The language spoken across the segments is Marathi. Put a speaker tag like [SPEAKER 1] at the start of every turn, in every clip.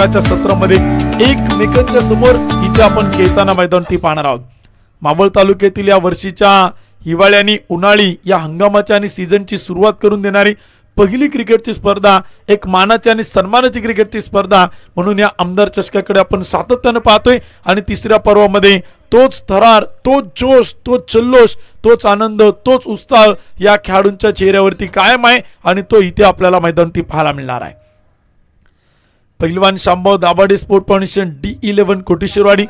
[SPEAKER 1] सत्रामध्ये एकमेकांच्या समोर इथे आपण खेळताना मैदान ती पाहणार आहोत मावळ तालुक्यातील या वर्षीच्या हिवाळी आणि उन्हाळी या हंगामाच्या आणि सीझनची सुरुवात करून देणारी पहिली क्रिकेटची स्पर्धा एक मानाची आणि सन्मानाची क्रिकेटची स्पर्धा म्हणून या आमदार चषकाकडे आपण सातत्यानं पाहतोय आणि तिसऱ्या पर्वामध्ये तोच थरार तोच जोश तोच जल्लोष तोच आनंद तोच उत्साह या खेळाडूंच्या चेहऱ्यावरती कायम आहे आणि तो इथे आपल्याला मैदान ती पाहायला मिळणार आहे पहिलवान शांभाव दाबाडे sport foundation D eleven Koteshwarwadi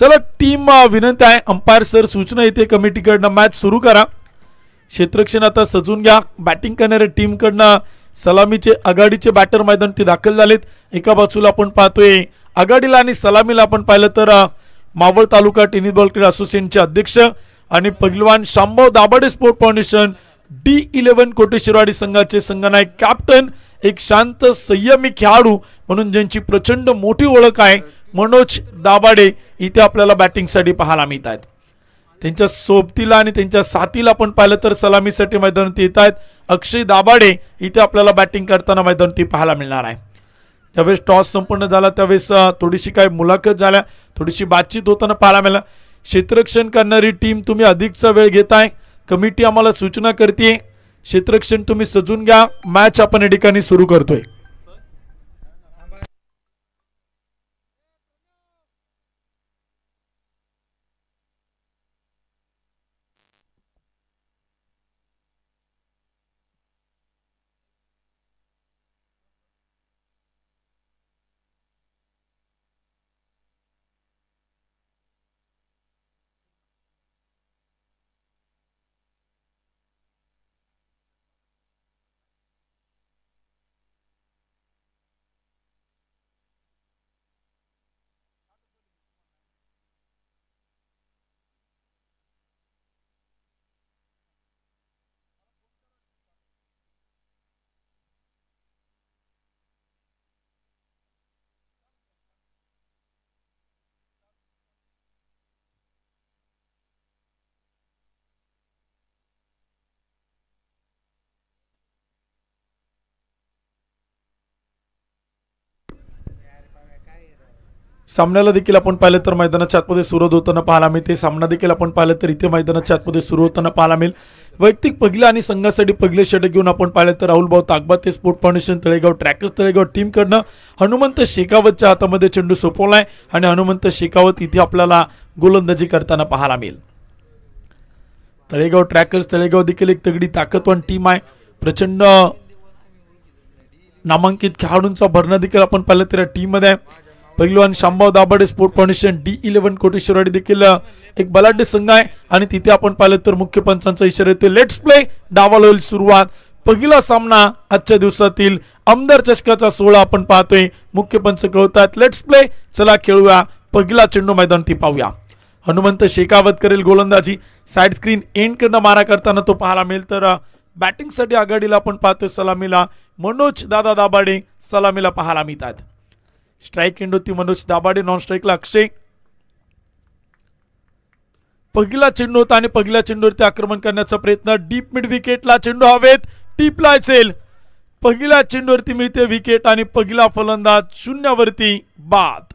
[SPEAKER 1] चला टीम विनंती आहे अंपायर सर सूचना येते कमिटीकडनं मॅच सुरू करा क्षेत्रक्षण आता सजून घ्या बॅटिंग करणाऱ्या टीमकडनं सलामीचे आघाडीचे बॅटर मैदान ते दाखल झालेत एका बाजूला आपण पाहतोय आघाडीला आणि सलामीला आपण पाहिलं तर मावळ तालुका टेनिस बॉल क्रीडा असोसिएशनचे अध्यक्ष आणि पहिलवान शांबव दाबाडे sport foundation D eleven Koteshwarwadi संघाचे संघनायक कॅप्टन एक शांत संयमी खेळाडू म्हणून ज्यांची प्रचंड मोठी ओळख आहे मनोज दाबाडे इथे आपल्याला बॅटिंगसाठी पाहायला मिळत आहेत त्यांच्या सोबतीला आणि त्यांच्या साथीला आपण पाहिलं तर सलामीसाठी मैदानती येत आहेत अक्षय दाबाडे इथे आपल्याला बॅटिंग करताना मैदानती पाहायला मिळणार आहे त्यावेळेस टॉस संपन्न झाला त्यावेळेस थोडीशी काही मुलाखत झाल्या थोडीशी बातचीत होताना पाहायला मिळाला क्षेत्ररक्षण करणारी टीम तुम्ही अधिकचा वेळ घेताय कमिटी आम्हाला सूचना करते क्षेत्रक्षण तुम्ही सजून घ्या मॅच आपण या ठिकाणी सुरू करतोय सामन्याला देखील आपण पाहिलं तर मैदानाच्या आतमध्ये सुरुवात होताना पाहायला मिळते सामना देखील आपण पाहिलं तर इथे मैदानाच्या आतमध्ये सुरू होताना पाहायला मिळेल वैयक्तिक पहिल्या आणि संघासाठी पहिले षटक घेऊन आपण पाहिलं तर राहुल भाऊ ताकबा ते sport foundation Talegaon trackers Talegaon टीमकडनं हनुमंत शेखावतच्या हातामध्ये चेंडू सोपवला आहे आणि हनुमंत शेखावत इथे आपल्याला गोलंदाजी करताना पाहायला मिळेल तळेगाव ट्रॅकर्स तळेगाव देखील एक तगडी ताकदवान टीम आहे प्रचंड नामांकित खेळाडूंचा भरणा देखील आपण पाहिलं तर या टीममध्ये आहे आणि Shambhav Dabhade sport foundation D eleven Koteshwarwadi देखील एक बलाढ्य संघ आहे आणि तिथे आपण पाहिलं तर मुख्य पंचांचा इशारा येतोय लेट्स प्ले डावाला होईल सुरुवात पहिला सामना आजच्या दिवसातील आमदार चषकाचा सोहळा आपण पाहतोय मुख्य पंच कळवतात लेट्स प्ले चला खेळूया पहिला चेंडू मैदान ती पाहूया हनुमंत शेखावत करेल गोलंदाजी साइड स्क्रीन एंड करणं मारा करताना तो पाहायला मिळेल तर बॅटिंगसाठी आघाडीला आपण पाहतोय सलामीला मनोज दादा दाबाडे सलामीला पाहायला मिळतात स्ट्राईक होती मनोज दाबाडे नॉन स्ट्राईकला अक्षय पहिला चेंडू होता आणि पहिल्या चेंडूवरती आक्रमण करण्याचा प्रयत्न डीप मिड विकेटला चेंडू हवेत टीपला असेल पहिल्या चेंडूवरती मिळते विकेट आणि पहिला फलंदाज शून्यावरती बाद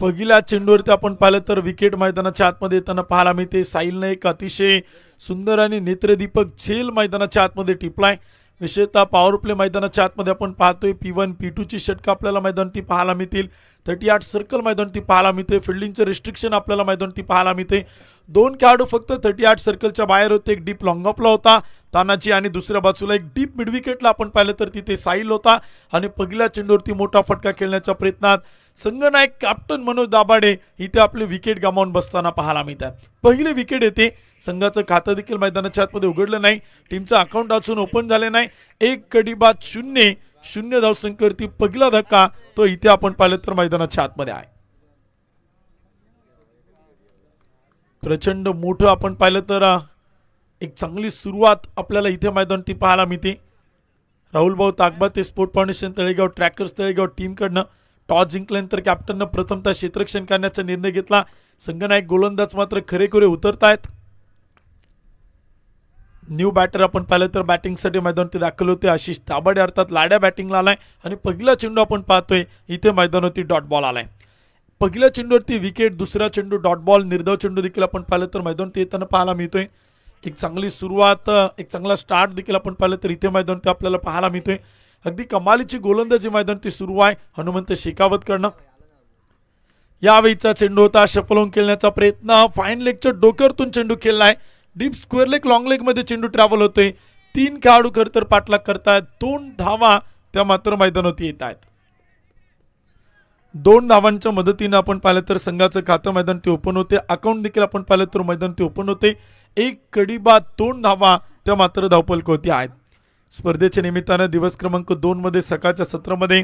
[SPEAKER 1] पहिल्या चेंडूवरती आपण पाहिलं तर विकेट मैदानाच्या आतमध्ये येताना पाहायला मिळते साहिलने एक अतिशय सुंदर आणि नेत्रदीपक झेल मैदानाच्या आतमध्ये टिपलाय विशेषतः पॉवर प्ले मैदानाच्या आतमध्ये आपण पाहतोय पी वन पी टूची षटकं आपल्याला ती पाहायला मिळतील थर्टी आठ सर्कल ती पाहायला मिळते फिल्डिंगचं रिस्ट्रिक्शन आपल्याला मैदानाती पाहायला मिळते दोन खेळाडू फक्त थर्टी आठ सर्कलच्या बाहेर होते एक डीप लॉंगअपला होता तानाची आणि दुसऱ्या बाजूला एक डीप मिडविकेटला आपण पाहिलं तर तिथे साईल होता आणि पहिल्या चेंडूवरती मोठा फटका खेळण्याच्या प्रयत्नात संघनायक कॅप्टन मनोज दाभाडे इथे आपले विकेट गमावून बसताना पाहायला मिळतात पहिले विकेट येते संघाचं खातं देखील मैदानाच्या आतमध्ये उघडलं नाही टीमचं अकाउंट अजून ओपन झाले नाही एक कडीबाद बाद शून्य शून्य ती पहिला धक्का तो इथे आपण पाहिलं तर मैदानाच्या आतमध्ये आहे प्रचंड मोठं आपण पाहिलं तर एक चांगली सुरुवात आपल्याला इथे मैदान ती पाहायला मिळते राहुल भाऊ ताकबा ते sport foundation Talegaon trackers Talegaon टीमकडनं टॉस जिंकल्यानंतर कॅप्टननं प्रथमतः क्षेत्रक्षण करण्याचा निर्णय घेतला संघनायक गोलंदाज मात्र खरेखुरे उतरतायत न्यू बॅटर आपण पाहिलं तर बॅटिंगसाठी मैदानावरती दाखल होते आशिष ताबाडे अर्थात लाड्या बॅटिंगला आलाय आणि पहिला चेंडू आपण पाहतोय इथे मैदानावरती डॉट बॉल आलाय पहिल्या चेंडूवरती विकेट दुसरा चेंडू डॉट बॉल निर्धाव चेंडू देखील आपण पाहिलं तर मैदानावरती येताना पाहायला मिळतोय एक चांगली सुरुवात एक चांगला स्टार्ट देखील आपण पाहिलं तर इथे मैदानावरती आपल्याला पाहायला मिळतोय अगदी कमालीची गोलंदाजी मैदान ती सुरू आहे हनुमंत शेखावत करणं यावेळीचा चेंडू होता शफलोंग खेळण्याचा प्रयत्न फाईन लेगच्या डोक्यावरतून चेंडू खेळला आहे डीप स्क्वेअर लेग लॉंग मध्ये चेंडू ट्रॅव्हल होतोय तीन खेळाडू खर तर पाठलाग करतायत दोन धावा त्या मात्र मैदानावरती येत आहेत दोन धावांच्या मदतीनं आपण पाहिलं तर संघाचं खातं मैदान ते ओपन होते अकाउंट देखील आपण पाहिलं तर मैदान ते ओपन होते एक कडीबा दोन धावा त्या मात्र धावपलक होती आहेत स्पर्धेच्या निमित्तानं दिवस क्रमांक दोनमध्ये सकाळच्या सत्रामध्ये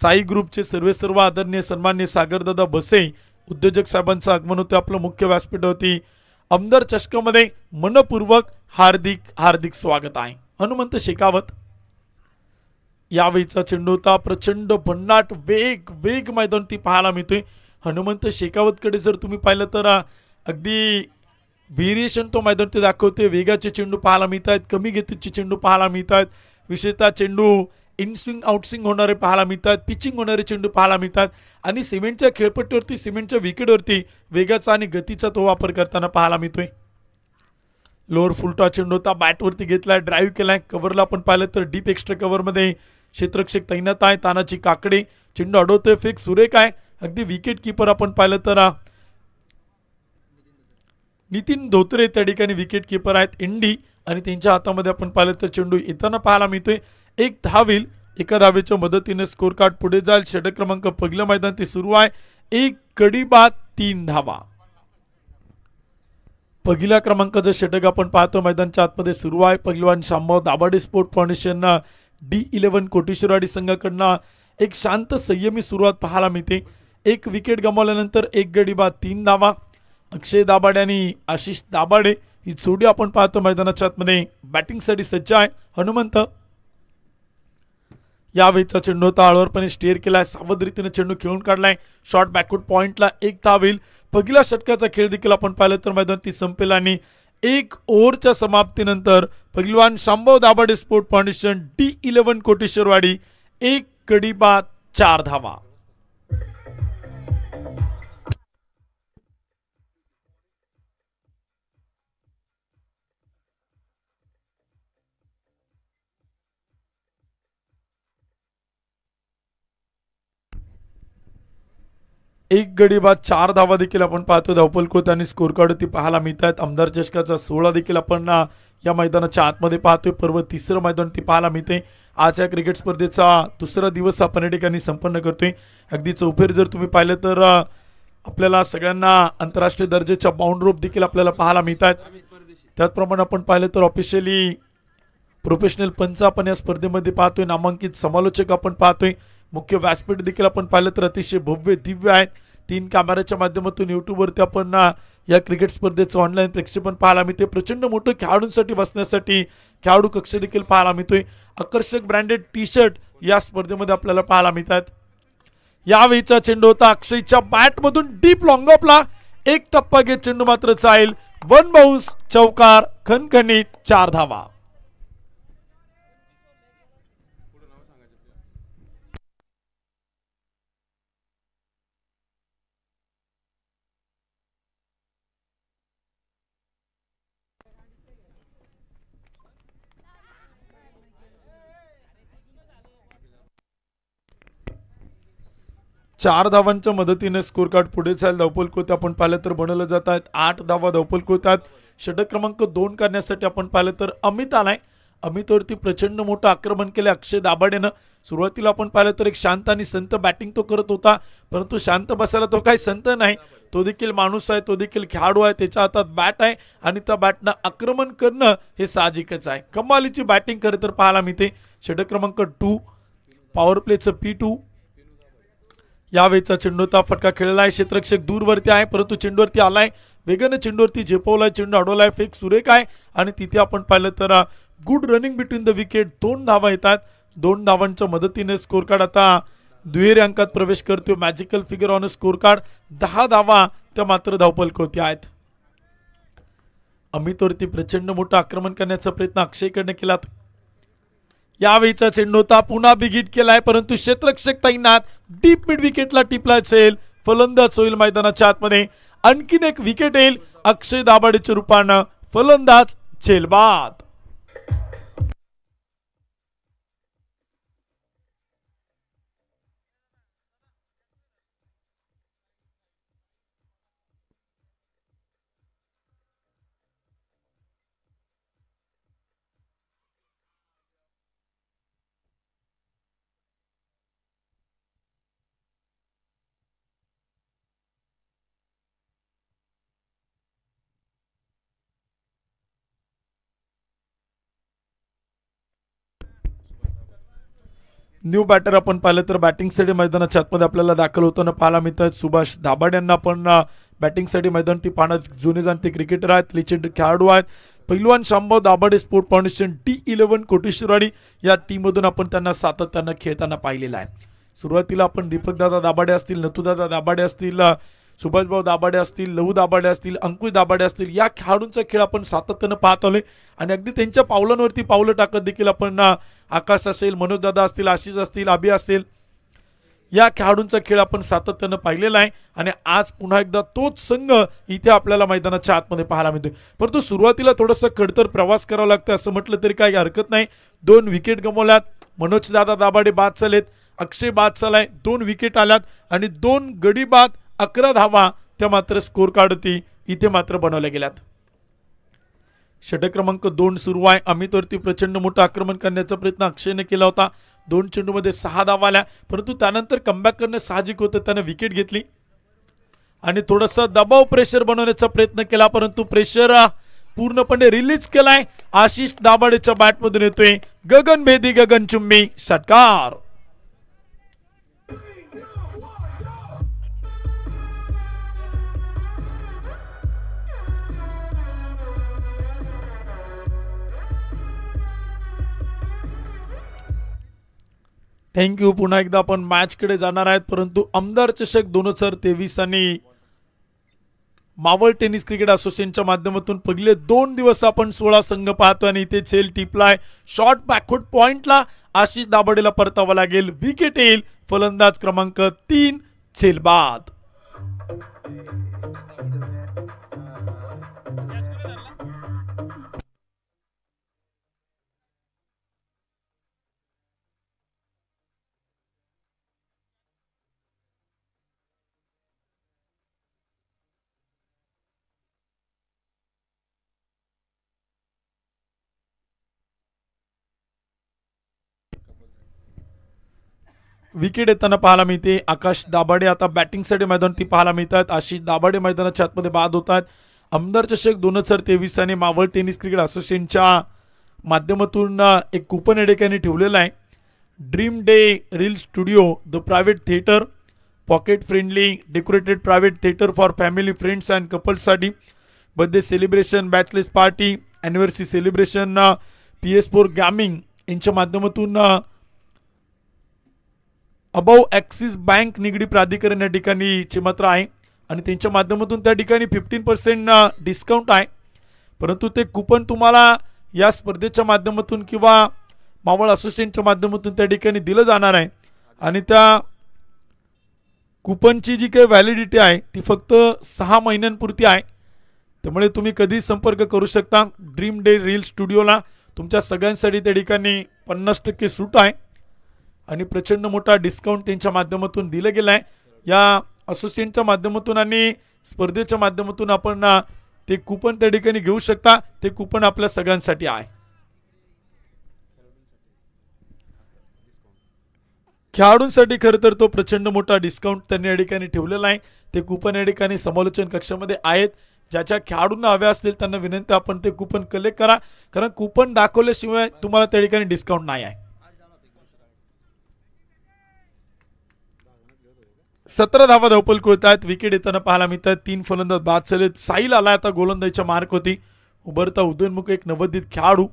[SPEAKER 1] साई ग्रुपचे सर्वे सर्व आदरणीय सन्मान्य सागरदादा भसे उद्योजक साहेबांचं आगमन होतं आपलं मुख्य व्यासपीठ होती आमदार चषकामध्ये मनपूर्वक हार्दिक हार्दिक स्वागत आहे हनुमंत शेखावत यावेळीचा चेंडू होता प्रचंड भन्नाट वेग वेग मैदान ती पाहायला मिळतोय हनुमंत शेखावतकडे जर तुम्ही पाहिलं तर अगदी व्हेरिएशन तो मैदान ते दाखवते वेगाचे चेंडू पाहायला मिळत आहेत कमी गतीचे चेंडू पाहायला मिळत आहेत विशेषतः चेंडू इनस्विंग आउटस्विंग होणारे पाहायला मिळतात पिचिंग होणारे चेंडू पाहायला मिळतात आणि सिमेंटच्या खेळपट्टीवरती सिमेंटच्या विकेटवरती वेगाचा आणि गतीचा तो वापर करताना पाहायला मिळतोय लोअर फुलटा चेंडू होता बॅटवरती घेतला ड्राईव्ह केला आहे कव्हरला आपण पाहिलं तर डीप एक्स्ट्रा कव्हरमध्ये क्षेत्रक्षक तैनात आहे तानाची काकडी चेंडू अडवतोय फेक सुरेख आहे अगदी विकेट किपर आपण पाहिलं तर नितीन धोत्रे त्या ठिकाणी विकेट किपर आहेत इंडी आणि त्यांच्या हातामध्ये आपण पाहिलं तर चेंडू येताना पाहायला मिळतोय एक धावेल एका धावेच्या मदतीने स्कोर कार्ड पुढे जाईल षटक क्रमांक पहिलं मैदान ते सुरू आहे एक कडी बाद तीन धावा पहिल्या क्रमांकाचं षटक आपण पाहतो मैदानच्या आतमध्ये सुरू आहे पहिलवान शामभाव दाबाडी sport foundation D eleven Koteshwarwadi संघाकडनं एक शांत संयमी सुरुवात पाहायला मिळते एक विकेट गमावल्यानंतर एक गडी बाद तीन धावा अक्षय दाबाडे आणि आशिष दाबाडे ही जोडी आपण पाहतो मैदानाच्या आतमध्ये बॅटिंगसाठी सज्ज आहे हनुमंत यावेळीचा चेंडू होता आळवरपणे स्टेअर केलाय सावध रीतीने चेंडू खेळून काढलाय शॉर्ट बॅकवर्ड पॉईंटला एक धाव येईल षटकाचा खेळ देखील आपण पाहिलं तर मैदान ती संपेल आणि एक ओव्हरच्या समाप्तीनंतर पहिलवान Shambhav Dabhade sport foundation D eleven Koteshwarwadi एक कडीबा चार धावा एक गडी बाद चार धावा देखील आपण पाहतो धावपलकृत आणि ती पाहायला मिळत आहेत आमदार चषकाचा सोहळा देखील आपण या मैदानाच्या आतमध्ये पाहतोय पर्व तिसरं मैदान ती पाहायला मिळते आज या क्रिकेट स्पर्धेचा दुसरा दिवस आपण या ठिकाणी संपन्न करतोय अगदी चौफेर जर तुम्ही पाहिलं तर आपल्याला सगळ्यांना आंतरराष्ट्रीय दर्जाच्या बाउंड रोप देखील आपल्याला पाहायला मिळत आहेत त्याचप्रमाणे आपण पाहिलं तर ऑफिशियली प्रोफेशनल पंच आपण या स्पर्धेमध्ये पाहतोय नामांकित समालोचक आपण पाहतोय मुख्य व्यासपीठ देखील आपण पाहिलं तर अतिशय भव्य दिव्य आहेत तीन कॅमेऱ्याच्या माध्यमातून यूट्यूबवरती आपण या क्रिकेट स्पर्धेचं ऑनलाईन प्रेक्षेपण पाहायला मिळते प्रचंड मोठं खेळाडूंसाठी बसण्यासाठी खेळाडू कक्ष देखील पाहायला मिळतोय आकर्षक ब्रँडेड टी शर्ट या स्पर्धेमध्ये आपल्याला पाहायला मिळतात यावेळीचा चेंडू होता अक्षयच्या बॅटमधून डीप ऑफला एक टप्पा घेत चेंडू मात्र चालेल वन बाउन्स चौकार खनखनी चार धावा चार धावांच्या मदतीने स्कोर कार्ड पुढे जाईल धावपलकृत आपण पाहिलं तर बनवलं जात आहेत आठ धावा धावपलकृत आहेत षटक क्रमांक दोन करण्यासाठी आपण पाहिलं तर अमित आलाय अमितवरती प्रचंड मोठं आक्रमण केलं अक्षय दाबाडेनं सुरुवातीला आपण पाहिलं तर एक शांत आणि संत बॅटिंग तो करत होता परंतु शांत बसायला तो काही संत नाही तो देखील माणूस आहे तो देखील खेळाडू आहे त्याच्या हातात बॅट आहे आणि त्या बॅटनं आक्रमण करणं हे साहजिकच आहे कमालीची बॅटिंग खरं तर पाहायला ते षटक क्रमांक टू पॉवर प्लेचं पी टू यावेळीचा चेंडूचा फटका खेळला आहे क्षेत्रक्षक दूरवरती आहे परंतु चेंडूवरती आलाय वेगानं चेंडूवरती झेपवलाय चेंडू अडवलाय फेक सुरेख आहे आणि तिथे आपण पाहिलं तर good running between the wicket दोन धावा येतात दोन धावांच्या मदतीने स्कोर कार्ड आता दुहेरी अंकात प्रवेश करतो magical figure on score card दहा धावा त्या मात्र धावपलकवती आहेत अमितवरती प्रचंड मोठं आक्रमण करण्याचा प्रयत्न अक्षयकडनं केला यावेळीचा चेंडू होता पुन्हा बिगिट केलाय परंतु क्षेत्रक्षक तैनात डीप मिड विकेटला टिपला असेल फलंदाज होईल मैदानाच्या आतमध्ये आणखीन एक विकेट येईल अक्षय दाबाडेच्या रूपानं फलंदाज झेलबाद न्यू बॅटर आपण पाहिलं तर बॅटिंगसाठी मैदानाच्या आतमध्ये आपल्याला दाखल होताना पाहायला मिळत सुभाष धाबाड यांना पण बॅटिंगसाठी मैदान ती पाहण्यात जुने जाणते क्रिकेटर आहेत लिचेंड खेळाडू आहेत पहिलवान Shambhav Dabhade sport foundation T eleven Koteshwarwadi या टीममधून आपण त्यांना सातत्यानं खेळताना पाहिलेलं आहे सुरुवातीला आपण दीपकदादा दाभाडे असतील नतुदादा दाभाडे असतील सुभाषभाऊ दाबाडे असतील लहू दाबाडे असतील अंकुश दाबाडे असतील या खेळाडूंचा खेळ आपण सातत्यानं पाहत आलोय आणि अगदी त्यांच्या पावलांवरती पावलं टाकत देखील आपण आकाश असेल मनोजदादा असतील आशिष असतील अभि असेल या खेळाडूंचा खेळ आपण सातत्यानं पाहिलेला आहे आणि आज पुन्हा एकदा तोच संघ इथे आपल्याला मैदानाच्या आतमध्ये पाहायला मिळतोय परंतु सुरुवातीला थोडंसं कडतर प्रवास करावा लागतं असं म्हटलं तरी काही हरकत नाही दोन विकेट गमवल्यात मनोज दादा बाद चालेत अक्षय बाद चालाय दोन विकेट आल्यात आणि दोन गडी बाद अकरा धावा त्या मात्र स्कोर कार्ड होती इथे मात्र बनवल्या गेल्यात षटक क्रमांक दोन सुरू आहे अमितवरती प्रचंड मोठं आक्रमण करण्याचा प्रयत्न अक्षयने केला होता दोन चेंडूमध्ये सहा धावा आल्या परंतु त्यानंतर कमबॅक करणं साहजिक होतं त्यानं विकेट घेतली आणि थोडंसं दबाव प्रेशर बनवण्याचा प्रयत्न केला परंतु प्रेशर पूर्णपणे रिलीज केलाय आशिष दाभाडेच्या बॅटमधून येतोय गगन भेदी गगन चुंबी षटकार थँक्यू पुन्हा एकदा आपण मॅचकडे जाणार आहेत परंतु आमदार चषक दोन हजार तेवीस आणि मावळ टेनिस क्रिकेट असोसिएशनच्या माध्यमातून पहिले दोन दिवस आपण सोळा संघ पाहतो आणि इथे छेल टिपलाय शॉर्ट बॅकवर्ड पॉइंटला आशिष दाबडेला परतावा लागेल विकेट येईल फलंदाज क्रमांक तीन झेल बाद विकेट येताना पाहायला मिळते आकाश दाबाडे आता बॅटिंगसाठी ती पाहायला मिळतात आहेत आशिष दाभाडे मैदानाच्या आतमध्ये बाद होत आहेत आमदार चषक दोन हजार तेवीस आणि मावळ टेनिस क्रिकेट असोसिएशनच्या माध्यमातून एक कुपन या ठेवलेला ठेवलेलं आहे dream day reel studio the private theatre pocket friendly decorated private theatre for family friends and कपल्ससाठी birthday celebration bachelors party anniversary celebration P S four gaming यांच्या माध्यमातून अबाव ॲक्सिस बँक निगडी प्राधिकरण या ठिकाणी मात्र आहे आणि त्यांच्या माध्यमातून त्या ठिकाणी फिफ्टीन पर्सेंट डिस्काउंट आहे परंतु ते कुपन तुम्हाला या स्पर्धेच्या माध्यमातून किंवा मावळ असोसिएशनच्या माध्यमातून त्या ठिकाणी दिलं जाणार आहे आणि त्या कुपनची जी काही व्हॅलिडिटी आहे ती फक्त सहा महिन्यांपुरती आहे त्यामुळे तुम्ही कधी संपर्क करू शकता ड्रीम डे रील स्टुडिओला तुमच्या सगळ्यांसाठी त्या ठिकाणी पन्नास टक्के सूट आहे आणि प्रचंड मोठा डिस्काउंट त्यांच्या माध्यमातून दिलं गेलं आहे या असोसिएशनच्या माध्यमातून आणि स्पर्धेच्या माध्यमातून आपण ते कुपन त्या ठिकाणी घेऊ शकता ते कुपन आपल्या सगळ्यांसाठी आहे खेळाडूंसाठी खरं तर तो प्रचंड मोठा डिस्काउंट त्यांनी या ठिकाणी ठेवलेला आहे ते कुपन या ठिकाणी समालोचन कक्षामध्ये आहेत ज्याच्या खेळाडूंना हव्या असतील त्यांना विनंती आपण ते कुपन कलेक्ट करा कारण कुपन दाखवल्याशिवाय तुम्हाला त्या ठिकाणी डिस्काउंट नाही आहे सतरा धावा धावपल आहेत विकेट येताना पाहायला मिळतात तीन फलंदाज बाद झाले साईल आला आता गोलंदाजीच्या मार्क होती उभरता उदयनमुख एक नवोदित खेळाडू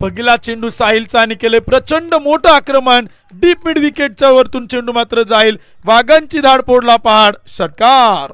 [SPEAKER 1] पहिला चेंडू साहिलचा आणि केले प्रचंड मोठं आक्रमण डीप मिड विकेटच्या वरतून चेंडू मात्र जाईल वाघांची धाड पोडला पहाड षटकार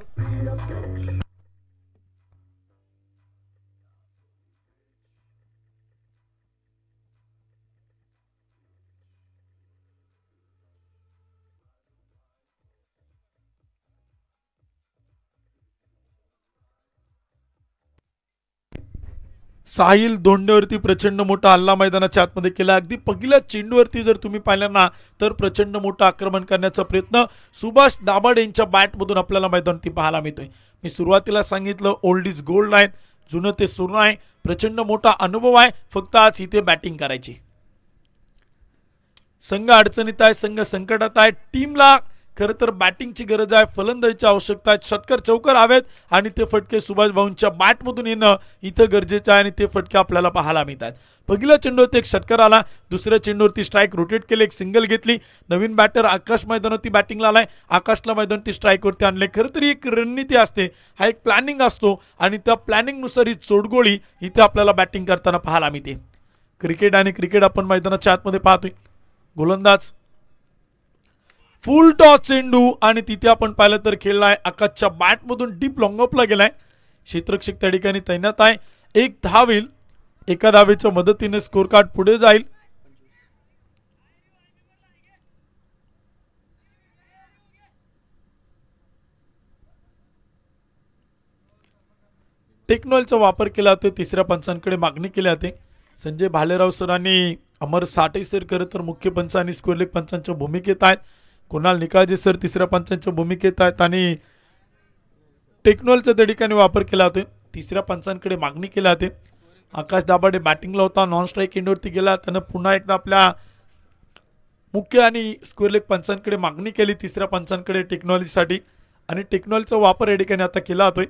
[SPEAKER 1] साहिल धोंडेवरती प्रचंड मोठा हल्ला मैदानाच्या आतमध्ये केला अगदी पहिल्या चेंडूवरती जर तुम्ही पाहिलं ना तर प्रचंड मोठं आक्रमण करण्याचा प्रयत्न सुभाष दाबाड यांच्या बॅटमधून आपल्याला मैदानावरती पाहायला मिळतोय मी सुरुवातीला सांगितलं ओल्ड इज गोल्ड आहेत जुनं ते सुरू आहे प्रचंड मोठा अनुभव आहे फक्त आज इथे बॅटिंग करायची संघ अडचणीत आहे संघ संकटात आहे टीमला खरं तर बॅटिंगची गरज आहे फलंदाजीची आवश्यकता आहे षटकर चौकर हवेत आणि ते फटके सुभाष भाऊंच्या बॅटमधून येणं इथं गरजेचं आहे आणि ते फटके आपल्याला पाहायला मिळतात पहिल्या चेंडूवरती एक षटकर आला दुसऱ्या चेंडूवरती स्ट्राईक रोटेट केले एक सिंगल घेतली नवीन बॅटर आकाश मैदानावरती बॅटिंगला आलाय आकाशला मैदानावरती स्ट्राईकवरती आणले खरं तरी एक रणनीती असते हा एक प्लॅनिंग असतो आणि त्या प्लॅनिंगनुसार ही चोडगोळी इथे आपल्याला बॅटिंग करताना पाहायला मिळते क्रिकेट आणि क्रिकेट आपण मैदानाच्या आतमध्ये पाहतोय गोलंदाज फुल टॉस चेंडू आणि तिथे आपण पाहिलं तर खेळलाय आहे आकाशच्या बॅटमधून डीप लॉंगअपला गेलाय क्षेत्रक्षक त्या ठिकाणी तैनात आहे एक धाव एका धावेच्या मदतीने स्कोर कार्ड पुढे जाईल टेक्नॉलचा वापर केला जातो तिसऱ्या पंचांकडे मागणी केली जाते संजय भालेराव सरांनी अमर साठे सर करत तर मुख्य पंच आणि स्कोरलेख पंचांच्या भूमिकेत आहेत कुणाल निकाळजे सर तिसऱ्या पंचांच्या भूमिकेत आहेत आणि टेक्नॉलच्या त्या ठिकाणी वापर केला होता तिसऱ्या पंचांकडे मागणी केली होती आकाश दाभाडे बॅटिंगला होता नॉन स्ट्राईक एंडवरती गेला त्यानं पुन्हा एकदा आपल्या मुख्य आणि स्क्वेअर लेग पंचांकडे मागणी केली तिसऱ्या पंचांकडे टेक्नॉलॉजीसाठी आणि टेक्नॉलॉजीचा वापर या ठिकाणी आता केला होतोय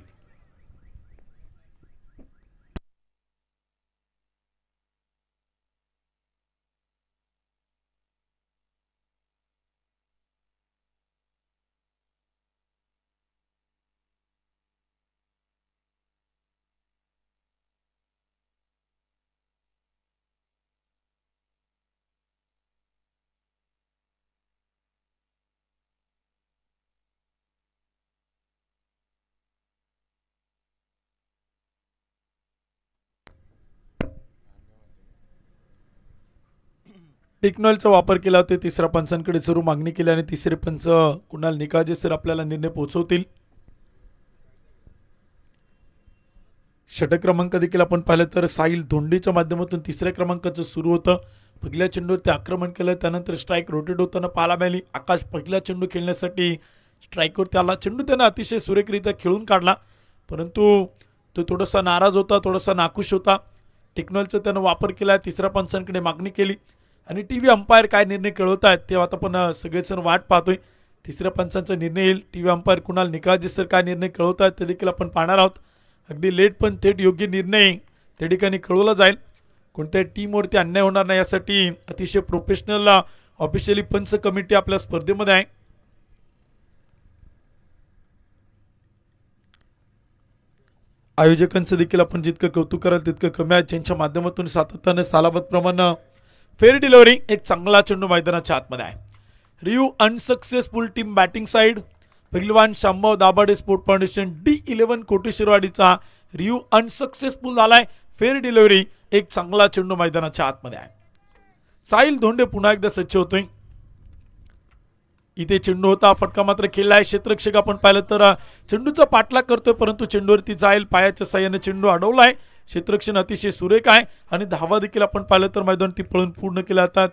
[SPEAKER 1] टेक्नॉलचा वापर केला होता तिसऱ्या पंचांकडे जरूर मागणी केली आणि तिसरे पंच कुणाल निकाजे सर आपल्याला निर्णय पोहोचवतील षटक क्रमांक देखील आपण पाहिलं तर साहिल धोंडीच्या माध्यमातून तिसऱ्या क्रमांकाचं सुरू होतं पहिल्या चेंडूवर ते आक्रमण केलं त्यानंतर स्ट्राईक रोटेट होताना पाहायला मिळाली आकाश पहिला चेंडू खेळण्यासाठी स्ट्राईकवर त्याला चेंडू त्यानं अतिशय सुरेखरित्या खेळून काढला परंतु तो थोडासा नाराज होता थोडासा नाखुश होता टेक्नॉलचा त्यानं वापर केला तिसऱ्या पंचांकडे मागणी केली आणि टी व्ही अंपायर काय निर्णय कळवत आहेत तेव्हा आता आपण सगळेजण वाट पाहतोय तिसऱ्या पंचांचा निर्णय येईल T V umpire Kunal Nikalje sir काय निर्णय कळवत आहेत ते देखील आपण पाहणार आहोत अगदी लेट पण थेट योग्य निर्णय त्या ठिकाणी कळवला जाईल कोणत्याही टीमवरती अन्याय होणार नाही यासाठी अतिशय प्रोफेशनल ऑफिशियली पंच कमिटी आपल्या स्पर्धेमध्ये आहे आयोजकांचं देखील आपण जितकं कौतुक कराल तितकं कमी आहे ज्यांच्या माध्यमातून सातत्याने सालाबतप्रमाणे फेअर डिलिव्हरी एक चांगला चेंडू मैदानाच्या आतमध्ये आहे review unsuccessful team batting side पहिलवान शंभव दाबाडे स्पोर्ट फाउंडेशन डी इलेव्हन कोटी शिरवाडीचा रियू अनसक्सेसफुल झालाय फेअर डिलिव्हरी एक चांगला चेंडू मैदानाच्या आतमध्ये आहे साहिल धोंडे पुन्हा एकदा सच्च होतोय इथे चेंडू होता फटका मात्र खेळला आहे क्षेत्रक्षक आपण पाहिलं तर चेंडूचा पाठलाग करतोय परंतु चेंडूवरती जाईल पायाच्या साह्याने चेंडू अडवला आहे क्षेत्रक्षण अतिशय सुरेख आहे आणि धावा देखील आपण पाहिलं तर मैदान ती पळून पूर्ण केल्या जातात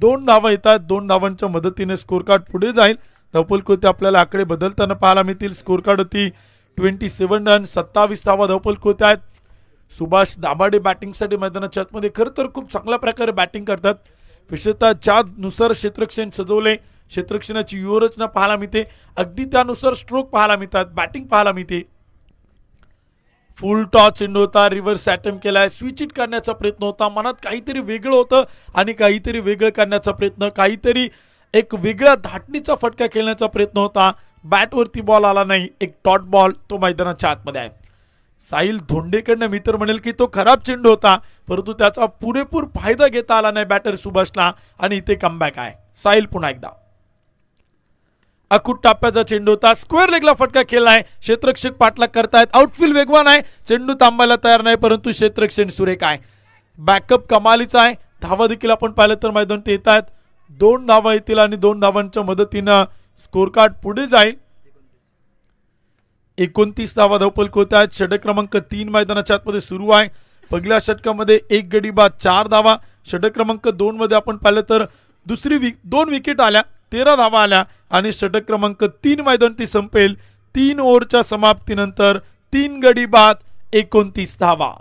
[SPEAKER 1] दोन धावा येतात दोन धावांच्या मदतीने स्कोर कार्ड पुढे जाईल धावपलकृती आपल्याला आकडे बदलताना पाहायला मिळतील स्कोर कार्ड होती ट्वेंटी सेवन रन सत्तावीस धावा धावपलकृत्या आहेत सुभाष दाभाडे बॅटिंगसाठी मैदानाच्या आतमध्ये खरं तर खूप चांगल्या प्रकारे बॅटिंग करतात विशेषतः चारनुसार क्षेत्रक्षण सजवले क्षेत्रक्षणाची व्यूहरचना पाहायला मिळते अगदी त्यानुसार स्ट्रोक पाहायला मिळतात बॅटिंग पाहायला मिळते फुल टॉस चेंडू होता रिव्हर्स अटेम्प्ट केलाय स्विच इट करण्याचा प्रयत्न होता मनात काहीतरी वेगळं होतं आणि काहीतरी वेगळं करण्याचा प्रयत्न काहीतरी एक वेगळ्या धाटणीचा फटका खेळण्याचा प्रयत्न होता बॅटवरती बॉल आला नाही एक टॉट बॉल तो मैदानाच्या आतमध्ये आहे साहिल धोंडेकडनं मी तर म्हणेल की तो खराब चेंडू होता परंतु त्याचा पुरेपूर फायदा घेता आला नाही बॅटर सुभाषला आणि इथे कमबॅक आहे साहिल पुन्हा एकदा अखूट टाप्याचा चेंडू होता स्क्वेअर लेगला फटका केला आहे क्षेत्रक्षक पाठलाग करतायत आउटफील वेगवान आहे चेंडू थांबायला तयार नाही परंतु क्षेत्रक्षण सुरेख आहे बॅकअप कमालीचा आहे धावा देखील आपण पाहिलं तर मैदान ते येत आहेत दोन धावा येतील आणि दोन धावांच्या मदतीनं स्कोर कार्ड पुढे जाईल एकोणतीस धावा धावपलक होत आहेत षटक क्रमांक तीन मैदानाच्या आतमध्ये सुरू आहे पहिल्या षटकामध्ये एक गडी बाद चार धावा षटक क्रमांक मध्ये आपण पाहिलं तर दुसरी वि दोन विकेट आल्या तेरा धावा आल्या आणि षटक क्रमांक तीन मैदान ती संपेल तीन ओव्हरच्या समाप्तीनंतर तीन गडी बाद एकोणतीस धावा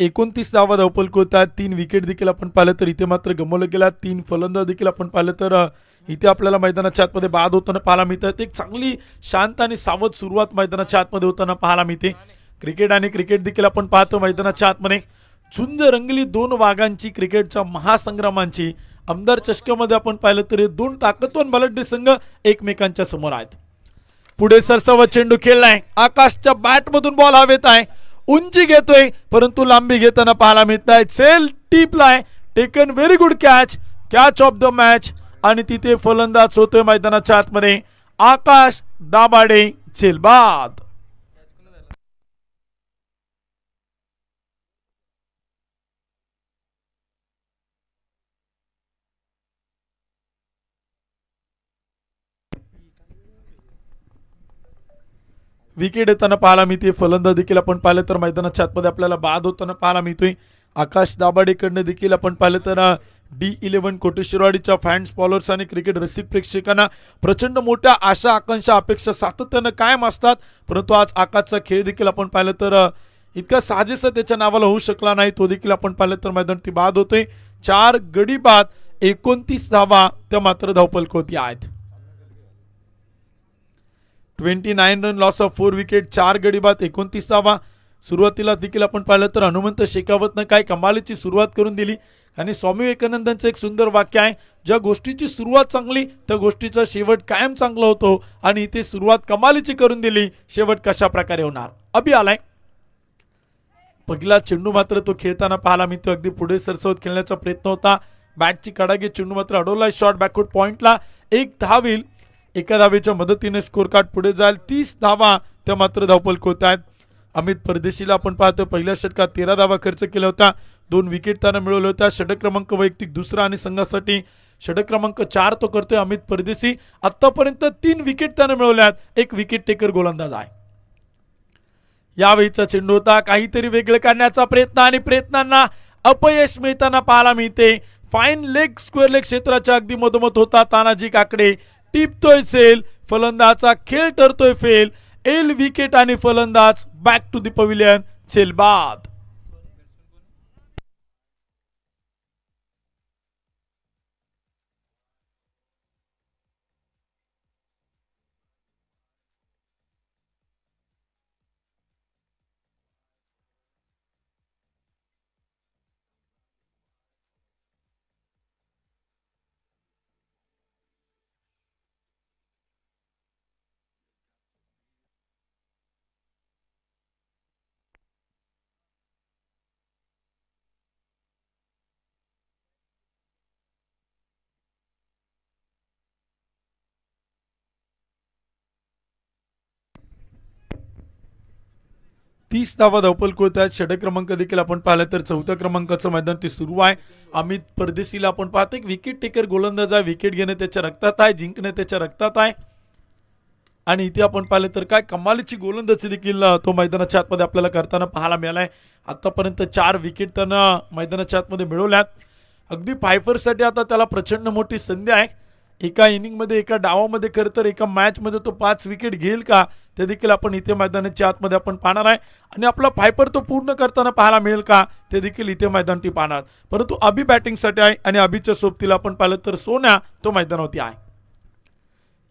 [SPEAKER 1] एकोणतीस धावा धावपल होतात तीन विकेट देखील आपण पाहिलं तर इथे मात्र गमवलं गेला तीन फलंदाज देखील आपण पाहिलं तर इथे आपल्याला मैदानाच्या आतमध्ये बाद होताना पाहायला मिळतात एक चांगली शांत आणि सावध सुरुवात मैदानाच्या आतमध्ये होताना पाहायला मिळते क्रिकेट आणि क्रिकेट देखील आपण पाहतो मैदानाच्या आतमध्ये झुंज रंगली दोन वाघांची क्रिकेटच्या महासंग्रामांची आमदार चषकामध्ये आपण पाहिलं तर दोन ताकदवान बलड्डे संघ एकमेकांच्या समोर आहेत पुढे सरसावा चेंडू खेळलाय आकाशच्या बॅटमधून बॉल हवेत आहे उंची घेतोय परंतु लांबी घेताना पाहायला मिळत आहे सेल टीपलाय taken very good catch catch of the match आणि तिथे फलंदाज होतोय मैदानाच्या आतमध्ये आकाश दाबाडे झेलबाद विकेट येताना पाहायला मिळते फलंदा देखील आपण पाहिलं तर मैदानाच्या आतमध्ये आपल्याला बाद होताना पाहायला मिळतोय आकाश दाबाडेकडनं देखील आपण पाहिलं तर डी इलेव्हन कोटेश्वरवाडीच्या फॅन्स फॉलोअर्स आणि क्रिकेट रसिक प्रेक्षकांना प्रचंड मोठ्या आशा आकांक्षा अपेक्षा सातत्यानं कायम असतात परंतु आज आकाशचा खेळ देखील आपण पाहिलं तर इतका साजेसा त्याच्या नावाला होऊ शकला नाही तो देखील आपण पाहिलं तर मैदान ती बाद होतोय चार गडी बाद एकोणतीस धावा त्या मात्र धावपलकवती आहेत twenty nine run loss of four wicket चार गडी बाद एकोणतीसावा सुरुवातीला देखील आपण पाहिलं तर हनुमंत शेखावतनं काय कमालीची सुरुवात करून दिली आणि स्वामी विवेकानंदांचं एक सुंदर वाक्य आहे ज्या गोष्टीची सुरुवात चांगली त्या गोष्टीचा शेवट कायम चांगला होतो आणि इथे सुरुवात कमालीची करून दिली शेवट कशा प्रकारे होणार अभि आलाय पहिला चेंडू मात्र तो खेळताना पाहिला मी तो अगदी पुढे सरसवत खेळण्याचा प्रयत्न होता बॅटची कडागी चेंडू मात्र अडवलाय शॉर्ट बॅकवर्ड पॉईंटला एक धावी एका धावेच्या मदतीने स्कोर कार्ड पुढे जाईल तीस धावा त्या मात्र धावपल होत आहेत अमित परदेशीला आपण पाहतो पहिल्या षटकात तेरा धावा खर्च केला होता दोन विकेट त्यानं मिळवल्या होत्या षटक क्रमांक वैयक्तिक दुसरा आणि संघासाठी षटक क्रमांक चार तो करतोय अमित परदेशी आतापर्यंत तीन विकेट त्यानं मिळवल्यात एक विकेट टेकर गोलंदाज आहे यावेळीचा चेंडू होता काहीतरी वेगळं करण्याचा प्रयत्न आणि प्रयत्नांना अपयश मिळताना पाहायला मिळते फाईन लेग स्क्वेअर लेग क्षेत्राच्या अगदी मधोमध होता तानाजी काकडे टिपतोय सेल फलंदाचा खेळ ठरतोय फेल एल विकेट आणि फलंदाज बॅक टू दी पविलियन सेल तीस धावा धावपल आहेत षडक क्रमांक देखील आपण पाहिलं तर चौथ्या क्रमांकाचं मैदान ते सुरू आहे अमित परदेशीला आपण पाहतो एक विकेट टेकर गोलंदाज आहे विकेट घेणे त्याच्या रक्तात आहे जिंकणे त्याच्या रक्तात आहे आणि इथे आपण पाहिलं तर काय कमालीची गोलंदाजी देखील तो मैदानाच्या आतमध्ये आपल्याला करताना पाहायला मिळाला आहे आत्तापर्यंत चार विकेट त्यांना मैदानाच्या आतमध्ये मिळवल्यात अगदी फायफरसाठी आता त्याला प्रचंड मोठी संधी आहे एका इनिंगमध्ये एका डावामध्ये खरं तर एका मॅचमध्ये तो पाच विकेट घेईल का ते देखील आपण इथे मैदानाच्या आतमध्ये आपण पाहणार आहे आणि आपला फायपर तो पूर्ण करताना पाहायला मिळेल का ते देखील इथे मैदान ती पाहणार परंतु अभि बॅटिंगसाठी आहे आणि अभिच्या सोबतीला आपण पाहिलं तर सोन्या तो मैदानावरती आहे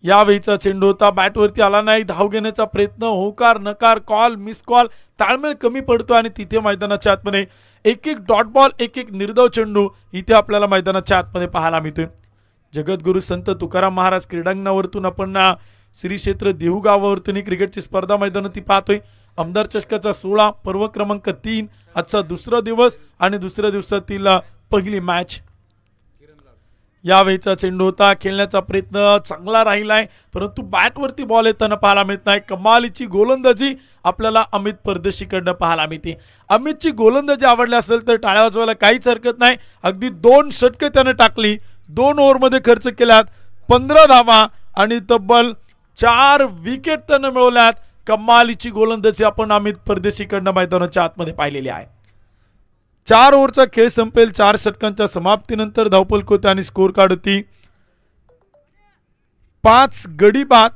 [SPEAKER 1] यावेळीचा चेंडू होता बॅटवरती आला नाही धाव घेण्याचा प्रयत्न होकार नकार कॉल मिस कॉल ताळमेळ कमी पडतो आणि तिथे मैदानाच्या आतमध्ये एक एक डॉट बॉल एक एक निर्धव चेंडू इथे आपल्याला मैदानाच्या आतमध्ये पाहायला मिळतोय जगद्गुरु संत तुकाराम महाराज क्रीडांगणावरतून आपण श्री क्षेत्र देहूगावावरतून ही क्रिकेटची स्पर्धा मैदानं ती पाहतोय आमदार चषकाचा सोळा पर्व क्रमांक तीन आजचा दुसरा दिवस आणि दुसऱ्या दिवसातील पहिली मॅच यावेळीचा चेंडू होता खेळण्याचा प्रयत्न चांगला राहिला आहे परंतु बॅटवरती बॉल येताना पाहायला मिळत नाही कमालीची गोलंदाजी आपल्याला अमित परदेशीकडनं पाहायला मिळते अमितची गोलंदाजी आवडली असेल तर टाळ्या वाजवायला काहीच हरकत नाही अगदी दोन षटकं त्यानं टाकली दोन ओव्हरमध्ये खर्च केल्यात पंधरा धावा आणि तब्बल चार विकेट त्यांना मिळवल्यात कमालीची गोलंदाजी आपण अमित परदेशीकडनं मैदानाच्या आतमध्ये पाहिलेली आहे चार ओव्हरचा खेळ संपेल चार षटकांच्या समाप्तीनंतर धावपल आणि स्कोर कार्ड होती पाच गडी बाद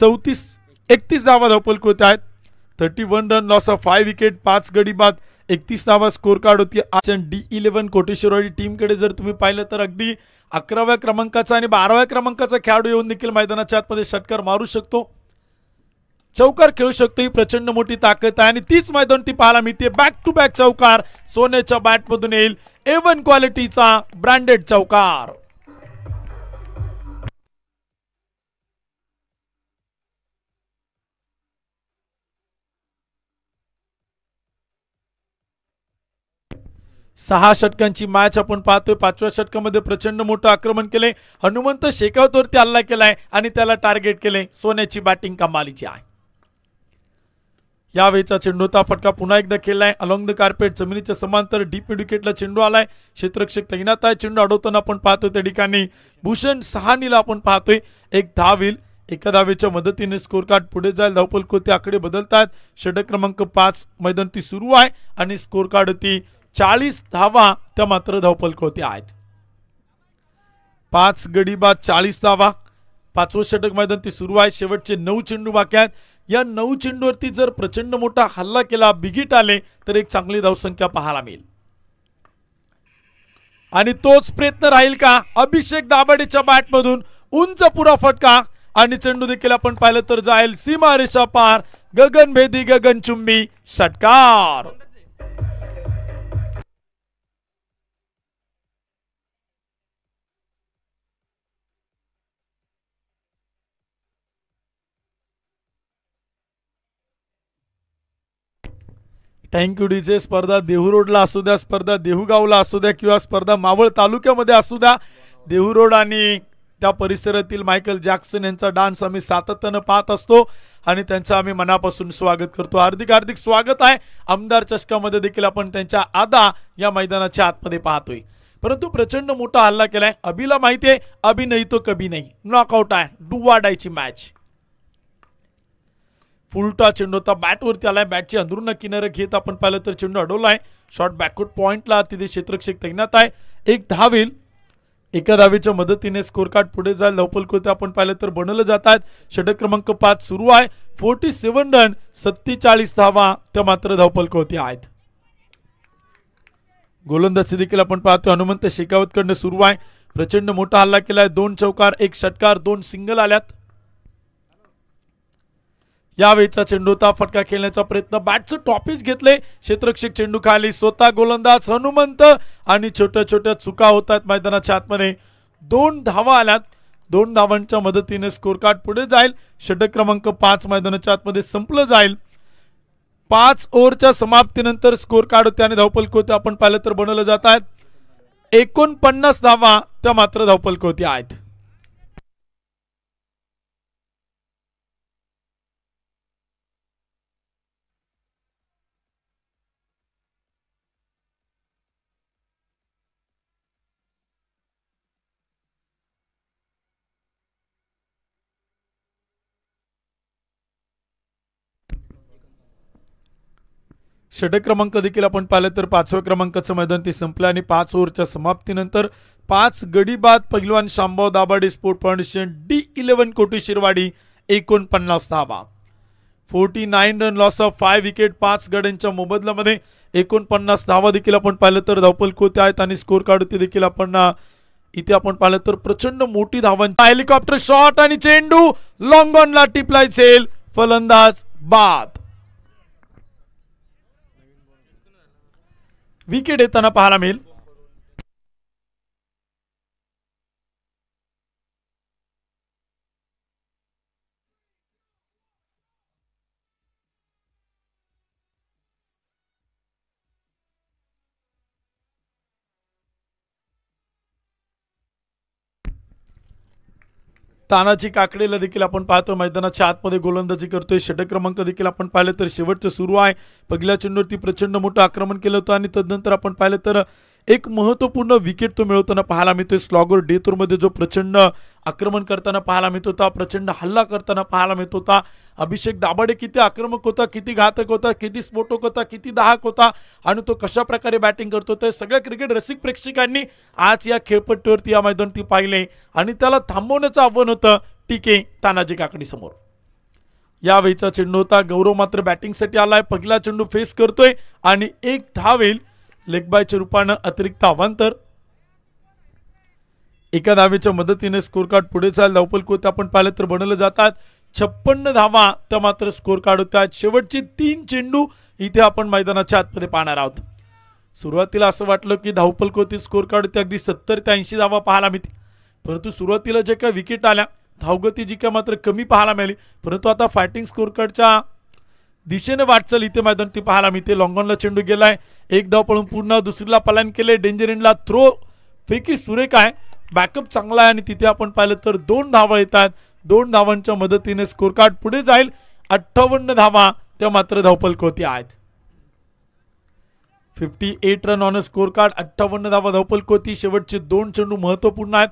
[SPEAKER 1] चौतीस एकतीस धावा धावपल आहेत thirty one run loss of five wicket पाच गडी बाद एकतीस धावा स्कोर कार्ड होती आज डी इलेव्हन कोटेश्वरवाडी टीमकडे जर तुम्ही पाहिलं तर अगदी अकराव्या क्रमांकाचा आणि बाराव्या क्रमांकाचा खेळाडू येऊन देखील मैदानाच्या आतमध्ये षटकार मारू शकतो चौकार खेळू शकतो ही प्रचंड मोठी ताकद आहे आणि तीच मैदान ती पाहायला मिळते बॅक टू बॅक चौकार सोन्याच्या बॅटमधून येईल ए वन क्वालिटीचा ब्रँडेड चौकार सहा षटकांची मॅच आपण पाहतोय पाचव्या षटकामध्ये प्रचंड मोठं आक्रमण केले हनुमंत शेकावतवरती हल्ला केलाय आणि त्याला टार्गेट केले सोन्याची बॅटिंग कमालीची आहे यावेळीचा चेंडूचा फटका पुन्हा एकदा खेळलाय अलॉंग द कार्पेट जमिनीच्या समांतर डीप विकेटला चेंडू आलाय क्षेत्रक्षक तैनात आहे चेंडू अडवताना आपण पाहतोय त्या ठिकाणी भूषण सहानीला आपण पाहतोय एक दहा एका धावेच्या मदतीने स्कोर कार्ड पुढे जाईल धावपल कोते आकडे बदलतात षटक क्रमांक पाच मैदान ती सुरू आहे आणि स्कोर कार्ड होती चाळीस धावा त्या मात्र धावपलकवती आहेत पाच गडी बाद चाळीस धावा पाचवं षटक मैदान ती सुरू आहे शेवटचे नऊ चेंडू बाकी आहेत या नऊ चेंडूवरती जर प्रचंड मोठा हल्ला केला बिगीट आले तर एक चांगली धावसंख्या पाहायला मिळेल आणि तोच प्रयत्न राहील का अभिषेक दाबाडेच्या बॅटमधून उंच पुरा फटका आणि चेंडू देखील आपण पाहिलं तर जाईल सीमा रेषा पार गगनभेदी चुंबी षटकार टँक्युडीचे स्पर्धा देहू रोडला असू द्या स्पर्धा देहूगावला असू द्या किंवा स्पर्धा मावळ तालुक्यामध्ये असू द्या देहू रोड आणि त्या परिसरातील मायकल जॅक्सन यांचा डान्स आम्ही सातत्यानं पाहत असतो आणि त्यांचं आम्ही मनापासून स्वागत करतो हार्दिक हार्दिक स्वागत आहे आमदार चषकामध्ये देखील आपण त्यांच्या आदा या मैदानाच्या आतमध्ये पाहतोय परंतु प्रचंड मोठा हल्ला केलाय अभिला माहिती आहे अभि नाही तो कभी नाही नॉकआउट आहे डुवाडायची मॅच फुलटा चेंडू होता बॅटवरती आलाय बॅटची अंदरून किनारे घेत आपण पाहिलं तर चेंडू अडवला आहे शॉर्ट बॅकवर्ड पॉईंटला तिथे क्षेत्रक्षक तैनात आहे एक धावेल एका धावेच्या मदतीने स्कोर कार्ड पुढे जाईल लवपल कोते आपण पाहिलं तर बनवलं जात आहेत षटक क्रमांक पाच सुरू आहे फोर्टी सेव्हन रन सत्तेचाळीस धावा त्या मात्र धावपलक कोते आहेत गोलंदाजी देखील आपण पाहतो हनुमंत शेखावतकडनं सुरू आहे प्रचंड मोठा हल्ला केलाय दोन चौकार एक षटकार दोन सिंगल आल्यात यावेळीचा चेंडूचा फटका खेळण्याचा प्रयत्न बॅटचं टॉपीच घेतले क्षेत्रक्षक चेंडू खाली स्वतः गोलंदाज हनुमंत आणि छोट्या छोट्या चुका होत आहेत मैदानाच्या आतमध्ये दोन धावा आल्यात दोन धावांच्या मदतीने स्कोर कार्ड पुढे जाईल षटक क्रमांक पाच मैदानाच्या आतमध्ये संपलं जाईल पाच ओव्हरच्या समाप्तीनंतर स्कोर कार्ड होते आणि धावपलक होते आपण पाहिलं तर बनवलं जात आहेत एकोणपन्नास धावा त्या मात्र धावपलक होत्या आहेत षटक क्रमांक देखील आपण पाहिलं तर पाचव्या क्रमांकाचं मैदान ते संपलं आणि पाच ओव्हरच्या समाप्तीनंतर पाच गडी बाद पहिलवान Shambhav Dabhade sport foundation D eleven Koteshwarwadi एकोणपन्नास धावा forty nine run loss of five wicket पाच गड्यांच्या मोबदल्यामध्ये एकोणपन्नास धावा देखील आपण पाहिलं तर धावपल कोत्या आहेत आणि स्कोर कार्ड होते देखील आपण इथे आपण पाहिलं तर प्रचंड मोठी धावन हेलिकॉप्टर शॉट आणि चेंडू लॉंग ऑनला टिपलाय सेल फलंदाज बाद विकेट येताना पाहायला मिळेल तानाची काकडीला देखील आपण पाहतो मैदानाच्या आतमध्ये गोलंदाजी करतोय षटक्रमांक देखील आपण पाहिलं तर शेवटचं सुरू आहे पहिल्या चेंडूवरती प्रचंड मोठं आक्रमण केलं होतं आणि तदनंतर आपण पाहिलं तर एक महत्त्वपूर्ण विकेट तो मिळवताना पाहायला मिळतोय स्लॉगर डे मध्ये जो प्रचंड आक्रमण करताना पाहायला मिळत होता प्रचंड हल्ला करताना पाहायला मिळत होता अभिषेक दाबाडे किती आक्रमक होता किती घातक होता किती स्फोटक होता किती दाहक होता आणि तो कशा प्रकारे बॅटिंग करतो ते सगळ्या क्रिकेट रसिक प्रेक्षकांनी आज या खेळपट्टीवरती या मैदानती पाहिले आणि त्याला थांबवण्याचं आव्हान होतं टीके तानाजी काकडी समोर यावेळीचा चेंडू होता गौरव मात्र बॅटिंगसाठी आलाय पहिला चेंडू फेस करतोय आणि एक धावेल लेगबायच्या रूपानं अतिरिक्त अवांतर एका धावेच्या मदतीने स्कोर कार्ड पुढे चाल धावपल आपण पाहिलं तर बनवलं जातात छप्पन्न धावा तर मात्र स्कोर कार्ड होत्या शेवटचे तीन चेंडू इथे आपण मैदानाच्या आतमध्ये पाहणार आहोत सुरुवातीला असं वाटलं की धावपल स्कोरकार्ड स्कोर कार्ड अगदी सत्तर ते ऐंशी धावा पाहायला मिळते परंतु सुरुवातीला जे काही विकेट आल्या धावगती जी काय मात्र कमी पाहायला मिळाली परंतु आता फायटिंग स्कोर कार्डच्या दिशेने वाटचाल इथे मैदान ती पाहायला ते लॉंगॉनला चेंडू गेलाय एक धाव पळून पूर्ण दुसरीला पलायन केले डेंजर थ्रो फेकी सुरेख आहे बॅकअप चांगला आहे आणि तिथे आपण पाहिलं तर दोन धावा येतात दोन धावांच्या मदतीने स्कोर कार्ड पुढे जाईल अठ्ठावन्न धावा त्या मात्र धावपलकोती आहेत fifty eight run on score card अठ्ठावन्न धावा धावपलकोती शेवटचे दोन चेंडू महत्त्वपूर्ण आहेत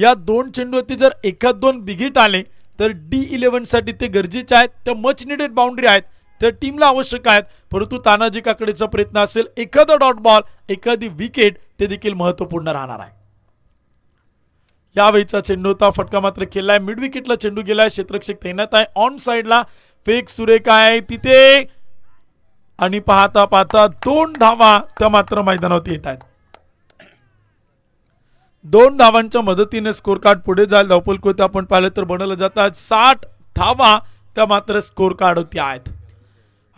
[SPEAKER 1] या दोन चेंडूवरती जर एखाद दोन बिगीट आले तर डी साठी ते गरजेचे आहेत त्या मच निडेड बाउंड्री आहेत त्या टीमला आवश्यक आहेत परंतु तानाजी काकडेचा प्रयत्न असेल एखादा डॉट बॉल एखादी विकेट ते देखील महत्वपूर्ण राहणार आहे यावेळीचा चेंडू होता फटका मात्र खेळलाय मिड विकेटला चेंडू गेलाय क्षेत्रक्षक तैनात आहे ऑन साइडला फेक सुरेख आहे तिथे आणि पाहता पाहता दोन धावा त्या मात्र मैदानावरती येत आहेत दोन धावांच्या मदतीने स्कोर कार्ड पुढे जाईल धावपलकोते आपण पाहिलं तर बनवलं जातात साठ धावा त्या मात्र स्कोर कार्ड होती आहेत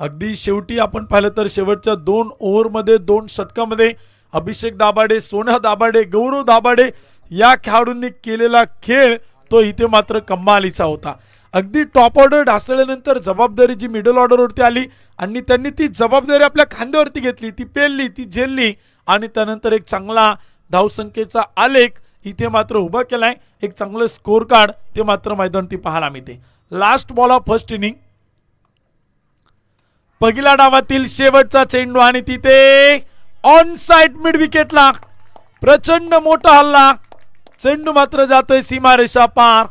[SPEAKER 1] अगदी शेवटी आपण पाहिलं तर शेवटच्या दोन ओव्हरमध्ये दोन षटकामध्ये अभिषेक दाबाडे सोना दाबाडे गौरव दाबाडे या खेळाडूंनी केलेला खेळ तो इथे मात्र कम्मालीचा होता अगदी टॉप ऑर्डर ढासळल्यानंतर जबाबदारी जी मिडल ऑर्डरवरती आली आणि त्यांनी ती जबाबदारी आपल्या खांद्यावरती घेतली ती पेलली ती झेलली आणि त्यानंतर एक चांगला धावसंख्येचा आलेख इथे मात्र उभा केलाय एक चांगलं स्कोअर कार्ड ते मात्र मैदानती पाहायला मिळते last ball of first inning पहिला डावातील शेवटचा चेंडू आणि तिथे ऑन साईड मिड विकेटला प्रचंड मोठा हल्ला चेंडू मात्र जातोय सीमारेषा पार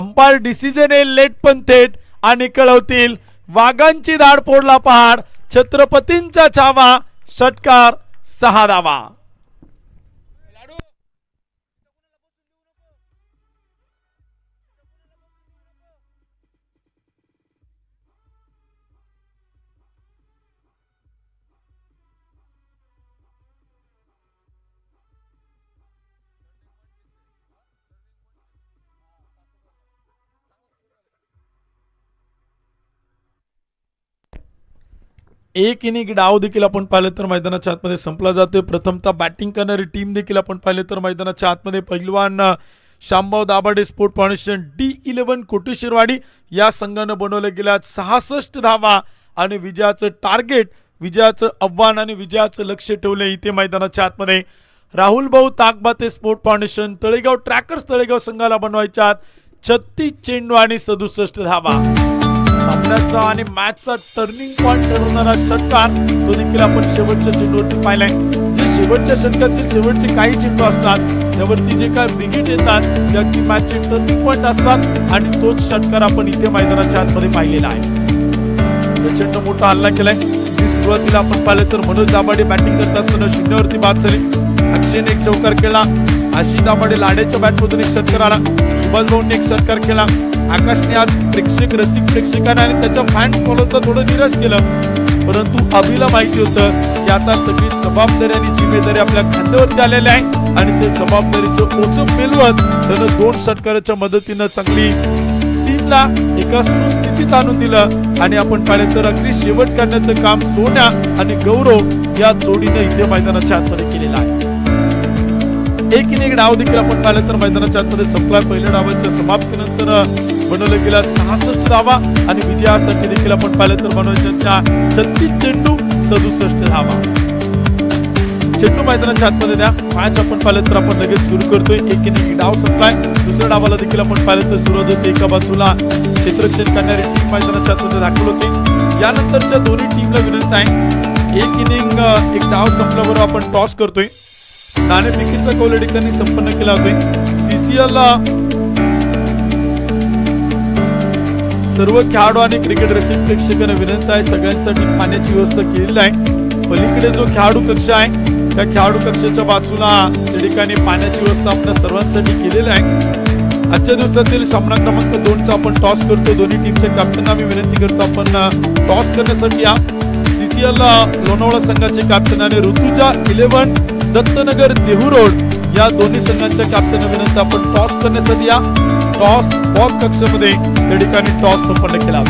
[SPEAKER 1] अंपायर डिसिजन लेट पण थेट आणि कळवतील वाघांची धाड फोडला पहाड छत्रपतींचा छावा षटकार सहा धावा एक इनिंग डाव देखील आपण पाहिलं तर मैदानाच्या आतमध्ये संपला जातोय प्रथमता बॅटिंग करणारी टीम देखील आपण पाहिले तर मैदानाच्या आतमध्ये पहिलवान Shambhav Dabhade sport foundation D eleven Koteshwarwadi या संघानं बनवले गेल्या सहासष्ट धावा आणि विजयाचं टार्गेट विजयाचं आव्हान आणि विजयाचं लक्ष ठेवलं इथे मैदानाच्या आतमध्ये राहुल भाऊ Takbate sport foundation Talegaon trackers Talegaon संघाला बनवायच्यात छत्तीस चेंडू आणि सदुसष्ट धावा सामन्याचा आणि मॅचचा टर्निंग पॉइंट ठरवणारा षटकार तो देखील आपण शेवटच्या चेंडूवरती पाहिलाय जे शेवटच्या षटकातील शेवटचे काही चेंडू असतात त्यावरती जे काय विकेट येतात त्या मॅच मॅचचे टर्निंग पॉईंट असतात आणि तोच षटकार आपण इथे मैदानाच्या आतमध्ये पाहिलेला आहे प्रचंड मोठा हल्ला केलाय सुरुवातीला आपण पाहिलं तर मनोज दाभाडे बॅटिंग करत असताना शून्यावरती बाद झाली अक्षयने एक चौकार केला आशिष दाभाडे लाड्याच्या बॅटमधून एक षटकार आला सुभाष भाऊने एक षटकार केला आकाशने आज प्रेक्षक रसिक प्रेक्षकांना आणि त्याच्या फॅन फॉलोचा थोडं निराश केलं परंतु अभिला माहिती होतं की आता सगळी जबाबदारी आणि जिम्मेदारी आपल्या खांद्यावरती आलेल्या आहे आणि ते जबाबदारीचं ओझं पेलवत त्यानं दोन षटकाराच्या मदतीनं चांगली टीमला एका सुस्थितीत आणून दिलं आणि आपण पाहिलं तर अगदी शेवट करण्याचं काम सोन्या आणि गौरव या जोडीने इथे मैदानाच्या आतमध्ये केलेलं आहे एक इन एक डाव देखील आपण पाहिलं तर मैदानाच्या आतमध्ये संपला पहिल्या डावाच्या समाप्तीनंतर बनवले गेल्या सहासष्ट धावा आणि विजयासाठी देखील आपण पाहिलं तर मनोरंजनच्या छत्तीस चेंडू सदुसष्ट धावा चेंडू मैदानाच्या आतमध्ये द्या मॅच आपण पाहिलं तर आपण लगेच सुरू करतोय एक इन एक डाव संपलाय दुसऱ्या डावाला देखील आपण पाहिलं तर सुरुवात होते एका बाजूला क्षेत्रक्षेत्र करणारी टीम मैदानाच्या आतमध्ये दाखल होती यानंतरच्या दोन्ही टीमला विनंती आहे एक इनिंग एक डाव संपल्याबरोबर आपण टॉस करतोय नाणे कौल संपन्न केला होते सीसीएलला सर्व खेळाडू आणि क्रिकेट रसिक प्रेक्षकांना विनंती आहे सगळ्यांसाठी पाण्याची व्यवस्था केलेली आहे पलीकडे जो खेळाडू कक्ष आहे त्या खेळाडू कक्षाच्या बाजूला त्या ठिकाणी पाण्याची व्यवस्था आपण सर्वांसाठी केलेली आहे आजच्या दिवसातील सामना क्रमांक दोनचा आपण टॉस करतो दोन्ही टीमच्या कॅप्टनना आम्ही विनंती करतो आपण टॉस करण्यासाठी या सीसीएल लोणावळा संघाचे कॅप्टन आणि ऋतुजा इलेव्हन दत्तनगर देहू रोड या दोन्ही संघांच्या कॅप्टन अभिनंद आपण टॉस करण्यासाठी या टॉस बॉल कक्षामध्ये त्या ठिकाणी टॉस संपन्न केला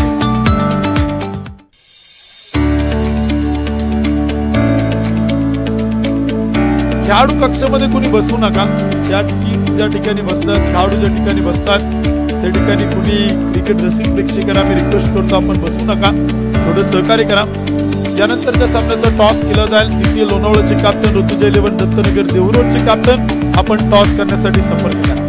[SPEAKER 1] खेळाडू कक्षामध्ये कुणी बसू नका ज्या टीम ज्या ठिकाणी बसतात खेळाडू ज्या ठिकाणी बसतात त्या ठिकाणी कुणी क्रिकेट रसिक प्रेक्षकांना मी रिक्वेस्ट करतो आपण बसू नका थोडं सहकार्य करा यानंतरच्या सामन्याचा टॉस केला जाईल सीसी लोणावळचे कॅप्टन ऋतुजय लेवन दत्तनगर देवरोडचे कॅप्टन आपण टॉस करण्यासाठी संपर्क करा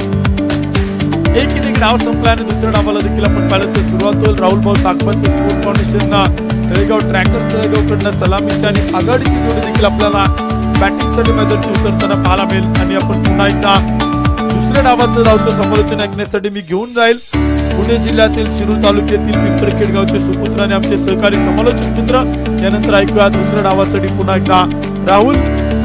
[SPEAKER 1] एक इनिंग डाव संपला आणि दुसऱ्या डावाला देखील आपण पाहिलं तर सुरुवात होईल राहुल भाऊ ताकबंद स्पोर्ट फाउंडेशनना तळेगाव ट्रॅकर्स तळेगावकडनं सलामीची आणि आघाडीची जोडी देखील आपल्याला बॅटिंगसाठी मैदानाची उतरताना पाहायला मिळेल आणि आपण पुन्हा एकदा दुसऱ्या नावाचं तर समालोचन ऐकण्यासाठी मी घेऊन जाईल पुणे जिल्ह्यातील शिरूर तालुक्यातील पिंपरखेड गावचे सुपुत्र आणि आमचे सहकारी समालोचक मित्र यानंतर ऐकूया दुसऱ्या नावासाठी पुन्हा एकदा राहुल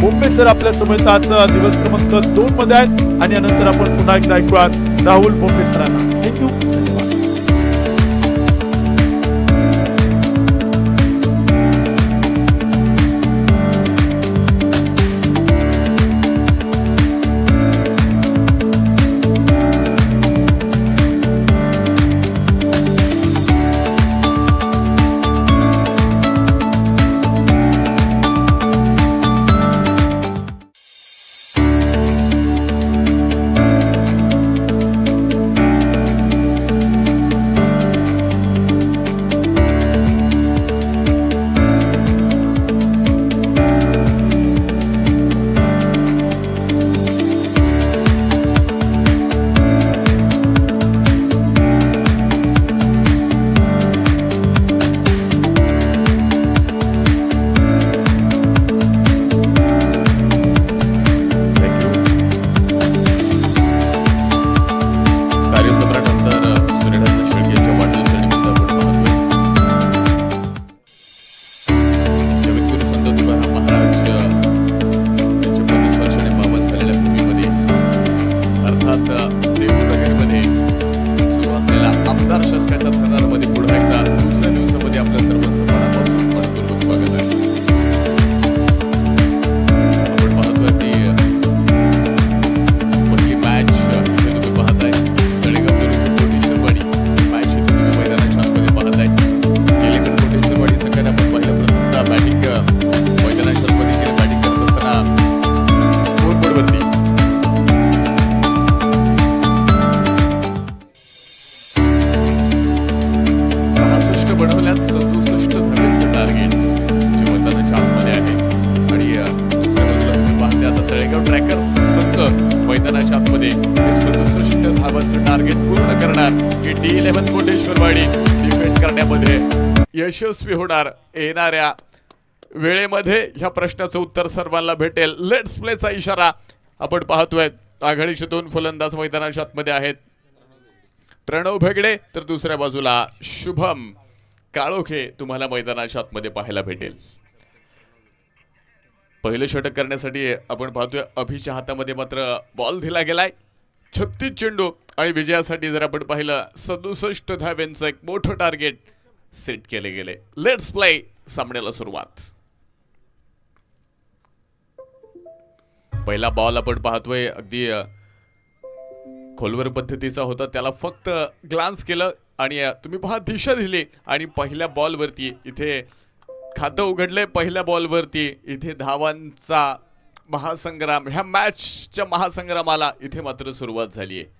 [SPEAKER 1] मुंबई सर आपल्या समोरचा आज दिवस क्रमांक दोन मध्ये आहेत आणि यानंतर आपण पुन्हा एकदा ऐकूयात राहुल मुंबई सरांना थँक्यू
[SPEAKER 2] यशस्वी होणार येणाऱ्या वेळेमध्ये ह्या प्रश्नाचं उत्तर सर्वांना भेटेल लेट्स प्लेचा इशारा आपण पाहतोय आघाडीचे दोन फलंदाज मैदानाच्या आतमध्ये आहेत प्रणव भेगडे तर दुसऱ्या बाजूला शुभम काळोखे तुम्हाला मैदानाच्या आतमध्ये पाहायला भेटेल पहिले षटक करण्यासाठी आपण पाहतोय अभिच्या हातामध्ये मात्र बॉल दिला गेलाय छत्तीस चेंडू आणि विजयासाठी जर आपण पाहिलं सदुसष्ट धाव्यांचं एक मोठं टार्गेट सेट केले गेले लेट्स प्ले सामन्याला सुरुवात पहिला बॉल आपण पाहतोय अगदी खोलवर पद्धतीचा होता त्याला फक्त ग्लान्स केलं आणि तुम्ही पहा दिशा दिली आणि पहिल्या बॉलवरती इथे खातं उघडलंय पहिल्या बॉलवरती इथे धावांचा महासंग्राम ह्या मॅचच्या महासंग्रामाला इथे मात्र सुरुवात झाली आहे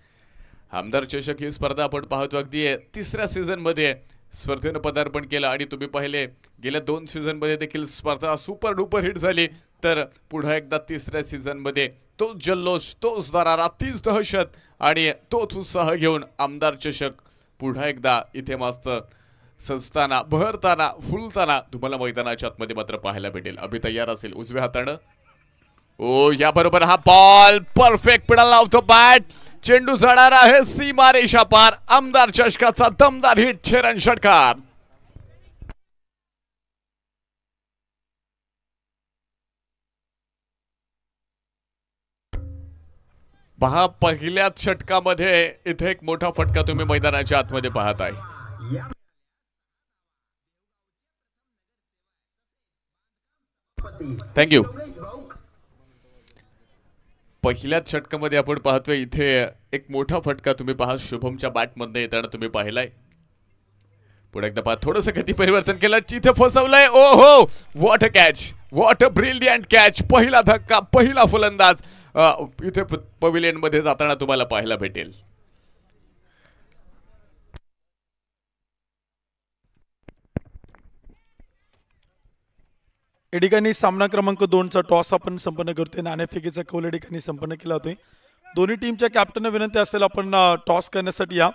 [SPEAKER 2] आमदार चषक ही स्पर्धा आपण पाहतो अगदी तिसऱ्या सीझनमध्ये स्पर्धेनं पदार्पण केलं आणि तुम्ही पाहिले गेल्या दोन सीझनमध्ये देखील स्पर्धा सुपर डुपर हिट झाली तर पुढं एकदा तिसऱ्या सीझनमध्ये तोच जल्लोष तोच दरारा तीच दहशत आणि तोच उत्साह घेऊन आमदार चषक पुढे एकदा इथे मस्त सजताना भरताना फुलताना तुम्हाला मैदानाच्या आतमध्ये मात्र पाहायला भेटेल अभि तयार असेल उजव्या हाताने ओ याबरोबर हा बॉल परफेक्ट पिडाला लावतो बॅट चेंडू जाणार आहे रेषा पार आमदार चषकाचा दमदार हिट छेरन षटकार पहा पहिल्याच षटकामध्ये इथे एक मोठा फटका तुम्ही मैदानाच्या आतमध्ये पाहत आहे थँक्यू पहिल्याच षटकामध्ये आपण पाहतोय इथे एक मोठा फटका तुम्ही पहा शुभमच्या बॅटमधनं येताना तुम्ही पाहिलाय पुढे एकदा पहा थोडंसं गती परिवर्तन केलं इथे फसवलंय ओ हो what a catch what a brilliant catch पहिला धक्का पहिला फलंदाज इथे मध्ये जाताना तुम्हाला पाहायला भेटेल
[SPEAKER 1] या ठिकाणी सामना क्रमांक दोनचा टॉस आपण संपन्न करतोय नाणेफेकीचा कौल या ठिकाणी संपन्न केला होतोय दोन्ही टीमच्या कॅप्टन विनंती असेल आपण टॉस करण्यासाठी या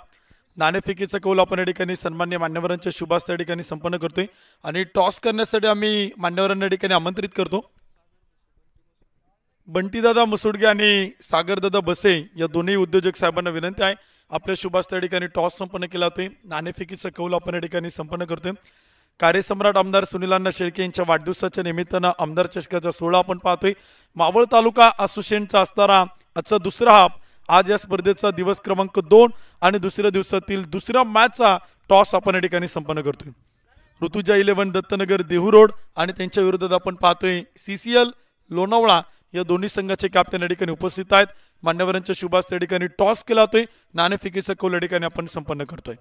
[SPEAKER 1] नाणेफेकीचा कौल आपण या ठिकाणी सन्मान्य मान्यवरांच्या शुभास त्या ठिकाणी संपन्न करतोय आणि टॉस करण्यासाठी आम्ही मान्यवरांना या ठिकाणी आमंत्रित करतो बंटीदादा मुसुडगे आणि सागरदादा बसे या दोन्ही उद्योजक साहेबांना विनंती आहे आपल्या शुभास ठिकाणी टॉस संपन्न केला होतोय नाणेफेकीचा कौल आपण या ठिकाणी संपन्न करतोय कार्यसम्राट आमदार सुनीलांना शेळके यांच्या वाढदिवसाच्या निमित्तानं आमदार चषकाचा सोहळा आपण पाहतोय मावळ तालुका असोसिएशनचा असणारा आजचा दुसरा हाफ आज या स्पर्धेचा दिवस क्रमांक दोन आणि दुसऱ्या दिवसातील दुसऱ्या मॅचचा टॉस आपण या ठिकाणी संपन्न करतोय ऋतुजा इलेव्हन दत्तनगर देहू रोड आणि त्यांच्या विरोधात आपण पाहतोय सी सी एल लोणावळा या दोन्ही संघाचे कॅप्टन या ठिकाणी उपस्थित आहेत मान्यवरांच्या शुभास त्या ठिकाणी टॉस केला जातोय नाणेफिकीचा कौल या ठिकाणी आपण संपन्न करतोय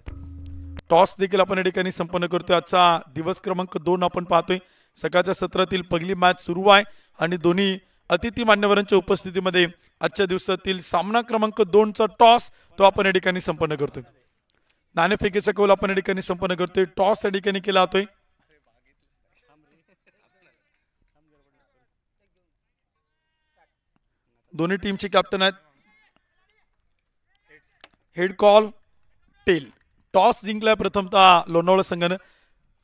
[SPEAKER 1] टॉस देखील आपण या ठिकाणी संपन्न करतोय आजचा दिवस क्रमांक दोन आपण पाहतोय सकाळच्या सत्रातील पहिली मॅच सुरू आहे आणि दोन्ही अतिथी मान्यवरांच्या उपस्थितीमध्ये आजच्या दिवसातील सामना क्रमांक दोनचा टॉस तो आपण या ठिकाणी संपन्न करतोय नाणेफेकीचा कौल आपण या ठिकाणी संपन्न करतोय टॉस या ठिकाणी केला जातोय दोन्ही टीमचे कॅप्टन आहेत हेड कॉल टेल टॉस जिंकलाय प्रथमतः लोणावळा संघानं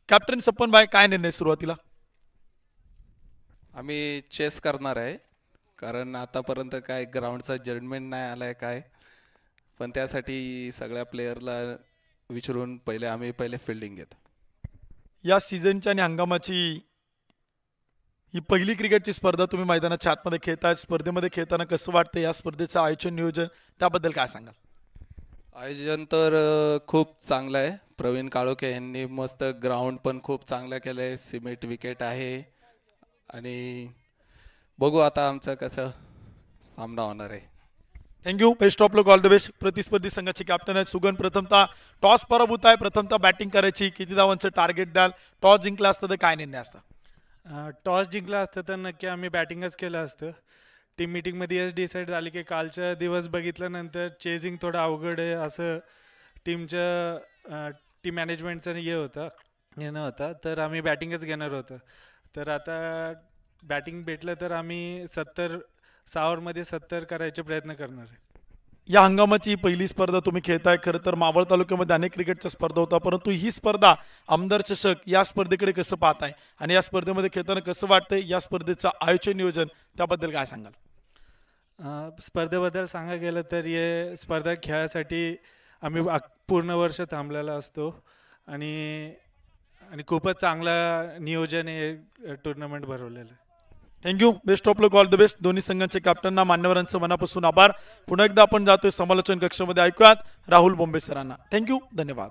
[SPEAKER 1] कॅप्टन सप्पन बाय काय निर्णय सुरुवातीला
[SPEAKER 2] आम्ही चेस करणार आहे कारण आतापर्यंत काय ग्राउंडचा जजमेंट नाही आलाय काय पण त्यासाठी सगळ्या प्लेयरला विचारून पहिले आम्ही पहिले फिल्डिंग घेत या
[SPEAKER 1] सीझनच्या आणि हंगामाची ही पहिली क्रिकेटची स्पर्धा तुम्ही मैदानाच्या आतमध्ये खेळताय स्पर्धेमध्ये खेळताना कसं वाटतं या स्पर्धेचं आयोजन नियोजन त्याबद्दल काय सांगाल
[SPEAKER 2] आयोजन तर खूप चांगलं आहे प्रवीण काळोखे यांनी मस्त ग्राउंड पण खूप चांगलं केलं आहे सिमेंट विकेट आहे आणि बघू आता आमचं
[SPEAKER 1] कसं सामना होणार आहे thank you best of luck all the best प्रतिस्पर्धी संघाचे कॅप्टन आहेत सुगन प्रथमता टॉस पराभूत आहे प्रथमता बॅटिंग करायची किती धावांचं टार्गेट द्याल टॉस जिंकला असतं तर काय निर्णय असतं टॉस जिंकला असतं तर नक्की आम्ही बॅटिंगच केलं असतं टीम मिटिंगमध्ये हेच डिसाईड झाले की कालचा दिवस बघितल्यानंतर चेजिंग थोडं अवघड आहे असं टीमच्या टीम मॅनेजमेंटचं हे होतं घेणं होता तर आम्ही बॅटिंगच घेणार होतं तर आता बॅटिंग भेटलं तर आम्ही सत्तर सावरमध्ये सत्तर करायचे प्रयत्न करणार आहे या हंगामाची पहिली स्पर्धा तुम्ही खेळताय खरं तर मावळ तालुक्यामध्ये अनेक क्रिकेटच्या स्पर्धा होता परंतु ही स्पर्धा आमदार चषक या स्पर्धेकडे कसं पाहताय आणि या स्पर्धेमध्ये खेळताना कसं वाटतंय या स्पर्धेचं आयोजन नियोजन त्याबद्दल काय सांगाल स्पर्धेबद्दल सांगा गेलं तर हे स्पर्धा खेळासाठी आम्ही पूर्ण वर्ष थांबलेला असतो आणि आणि खूपच चांगला नियोजन हे टुर्नामेंट भरवलेलं आहे thank you best of luck all the best दोन्ही संघांचे कॅप्टनना मान्यवरांचं मनापासून आभार पुन्हा एकदा आपण जातोय समालोचन कक्षामध्ये ऐकूयात राहुल बोंबे सरांना थँक्यू धन्यवाद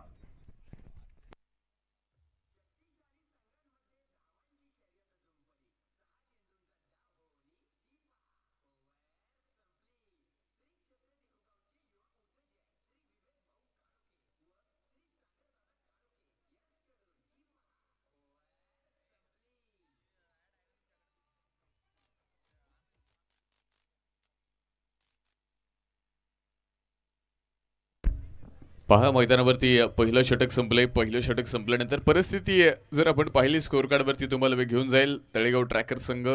[SPEAKER 2] पहा मैदानावरती पहिलं षटक संपलंय पहिलं षटक संपल्यानंतर परिस्थिती जर आपण पाहिली स्कोअर कार्डवरती तुम्हाला घेऊन जाईल तळेगाव ट्रॅकर संघ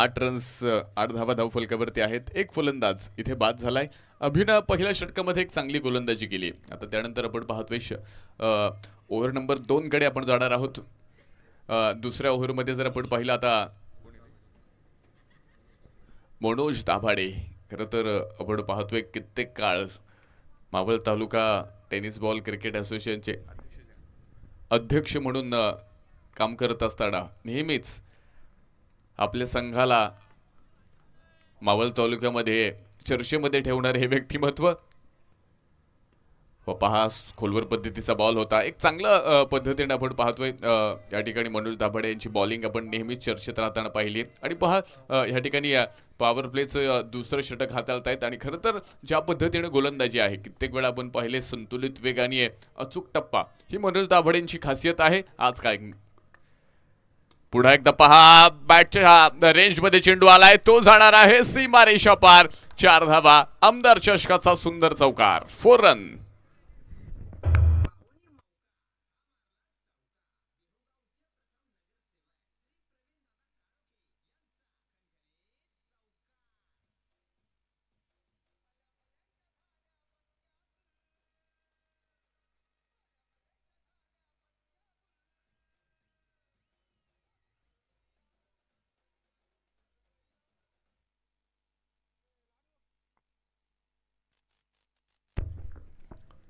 [SPEAKER 2] आठ रन्स आठ धावा धाव फलकावरती आहेत एक फलंदाज इथे बाद झालाय अभिनं पहिल्या षटकामध्ये एक चांगली गोलंदाजी केली आता त्यानंतर आपण पाहतोय ओव्हर नंबर दोनकडे आपण जाणार आहोत दुसऱ्या ओव्हरमध्ये जर आपण पाहिलं आता मनोज दाभाडे खरं तर आपण पाहतोय कित्येक काळ Maval taluka tennis ball cricket असोसिएशनचे अध्यक्ष म्हणून काम करत असताना नेहमीच आपल्या संघाला मावळ तालुक्यामध्ये चर्चेमध्ये ठेवणारे हे व्यक्तिमत्व पहा खोलवर पद्धतीचा बॉल होता एक चांगला पद्धतीने आपण पाहतोय या ठिकाणी मनोज दाभाडे यांची बॉलिंग आपण नेहमीच चर्चेत राहताना पाहिली आणि पहा या ठिकाणी पॉवर प्लेचं दुसरं षटक आहेत आणि खरं तर ज्या पद्धतीने गोलंदाजी आहे कित्येक वेळा आपण पाहिले संतुलित वेगाने अचूक टप्पा ही मनोज दाभाडेंची खासियत आहे आज काय पुन्हा एकदा पहा बॅटच्या रेंजमध्ये चेंडू आलाय तो जाणार आहे सीमारेषा पार चार धावा आमदार चषकाचा सुंदर चौकार फोर रन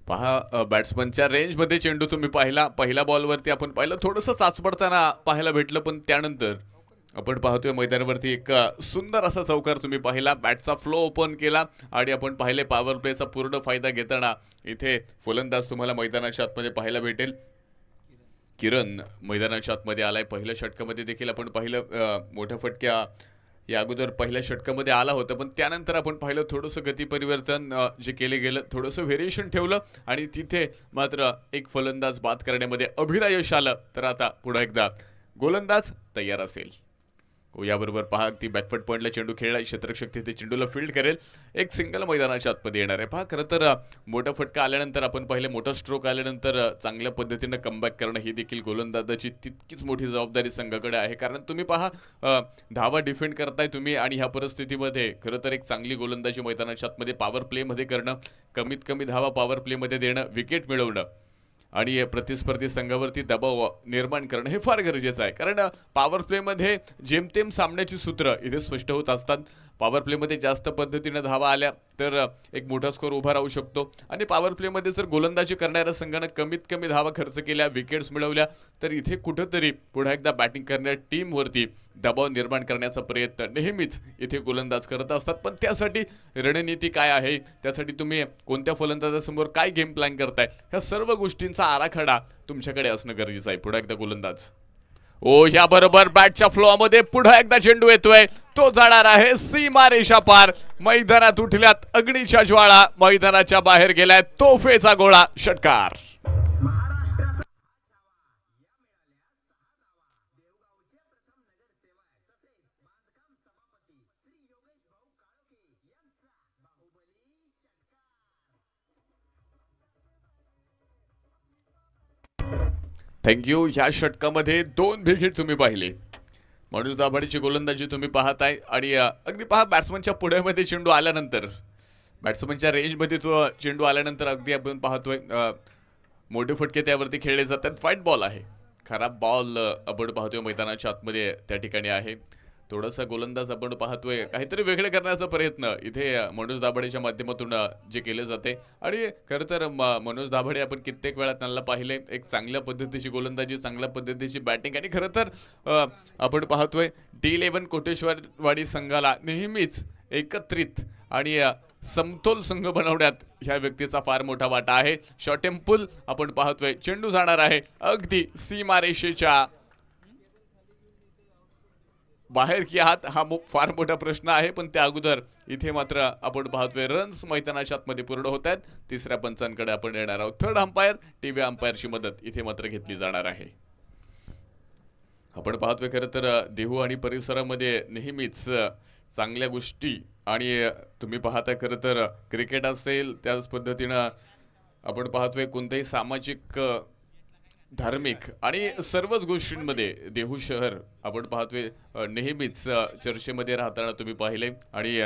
[SPEAKER 2] पहा बॅट्समनच्या रेंजमध्ये चेंडू तुम्ही पाहिला पहिल्या बॉलवरती आपण पाहिलं थोडंसं चाचपडताना पाहायला भेटलं पण त्यानंतर आपण पाहतोय मैदानावरती एक सुंदर असा चौकार तुम्ही पाहिला बॅटचा फ्लो ओपन केला आणि आपण पाहिले पॉवर प्लेचा पूर्ण फायदा घेताना इथे फुलंदाज तुम्हाला मैदानाच्या आतमध्ये पाहायला भेटेल किरण मैदानाच्या आतमध्ये आलाय पहिल्या षटकामध्ये देखील आपण पाहिलं मोठ्या फटक्या या अगोदर पहिल्या षटकामध्ये आला होता पण त्यानंतर आपण पाहिलं थोडंसं परिवर्तन जे केले गेलं थोडंसं व्हेरिएशन ठेवलं आणि तिथे मात्र एक फलंदाज बाद करण्यामध्ये अभिरायश आलं तर आता पुन्हा एकदा गोलंदाज तयार असेल याबरोबर पहा ती बॅकफट पॉईंटला चेंडू खेळला क्षेत्रक्षक तिथे चेंडूला फील्ड करेल एक सिंगल मैदानाच्या आतमध्ये येणार आहे पहा खरं तर मोठा फटका आल्यानंतर आपण पहिले मोठा स्ट्रोक आल्यानंतर चांगल्या पद्धतीनं कमबॅक करणं ही देखील गोलंदाजाची तितकीच मोठी जबाबदारी संघाकडे आहे कारण तुम्ही पहा धावा डिफेंड करताय तुम्ही आणि ह्या परिस्थितीमध्ये खरं तर एक चांगली गोलंदाजी मैदानाच्या आतमध्ये पॉवर प्लेमध्ये करणं कमीत कमी धावा पॉवर प्लेमध्ये देणं विकेट मिळवणं आणि प्रतिस्पर्धी संघावरती दबाव निर्माण करणं हे फार गरजेचं आहे कारण पॉवर प्लेमध्ये जेमतेम सामन्याची सूत्र इथे स्पष्ट होत असतात पॉवर प्लेमध्ये जास्त पद्धतीनं धावा आल्या तर एक मोठा स्कोर उभा राहू शकतो आणि पॉवर प्लेमध्ये जर गोलंदाजी करणाऱ्या संघानं कमीत कमी धावा खर्च केल्या विकेट्स मिळवल्या तर इथे कुठंतरी पुन्हा एकदा बॅटिंग करणाऱ्या टीमवरती दबाव निर्माण करण्याचा प्रयत्न नेहमीच इथे गोलंदाज करत असतात पण त्यासाठी रणनीती काय आहे त्यासाठी तुम्ही कोणत्या फलंदाजासमोर काय गेम प्लॅन करताय ह्या सर्व गोष्टींचा आराखडा तुमच्याकडे असणं गरजेचं आहे पुढे एकदा गोलंदाज ओ ह्या बरोबर बॅटच्या फ्लोमध्ये पुढे एकदा चेंडू येतोय तो जाणार आहे सीमारेषा पार मैदानात उठल्यात अग्नीच्या ज्वाळा मैदानाच्या बाहेर गेलाय तोफेचा गोळा षटकार थँक्यू ह्या षटकामध्ये दोन विकेट तुम्ही पाहिले माणूस दाभाडीची गोलंदाजी तुम्ही पाहताय आणि अगदी पहा बॅट्समनच्या पुढ्यामध्ये चेंडू आल्यानंतर बॅट्समनच्या रेंजमध्ये तो चेंडू आल्यानंतर अगदी आपण पाहतोय मोठे फटके त्यावरती खेळले जातात फाईट बॉल आहे खराब बॉल आपण पाहतोय मैदानाच्या आतमध्ये त्या ठिकाणी आहे थोडासा गोलंदाज आपण पाहतोय काहीतरी वेगळे करण्याचा प्रयत्न इथे मनोज दाभडेच्या माध्यमातून जे केले जाते आणि खरं तर मनोज दाभडे आपण कित्येक वेळा त्यांना पाहिले एक चांगल्या पद्धतीची गोलंदाजी चांगल्या पद्धतीची बॅटिंग आणि खरं तर आपण पाहतोय डी इलेव्हन कोटेश्वरवाडी संघाला नेहमीच एकत्रित आणि समतोल संघ बनवण्यात ह्या व्यक्तीचा फार मोठा वाटा आहे शॉर्ट टेम्पल आपण पाहतोय चेंडू जाणार आहे अगदी सीमारेषेच्या बाहेर की आहात हा फार मोठा प्रश्न आहे पण त्या अगोदर इथे मात्र आपण पाहतोय रन्स मैदानाच्या आतमध्ये पूर्ण होत आहेत तिसऱ्या पंचांकडे आपण येणार आहोत थर्ड अंपायर टीव्ही अंपायरची मदत इथे मात्र घेतली जाणार आहे आपण पाहतोय खरं तर देहू आणि परिसरामध्ये नेहमीच चांगल्या गोष्टी आणि तुम्ही पाहता खरं तर क्रिकेट असेल त्याच पद्धतीनं आपण पाहतोय कोणत्याही सामाजिक धार्मिक आणि सर्वच गोष्टींमध्ये देहू शहर आपण पाहतोय नेहमीच चर्चेमध्ये राहताना तुम्ही पाहिले आणि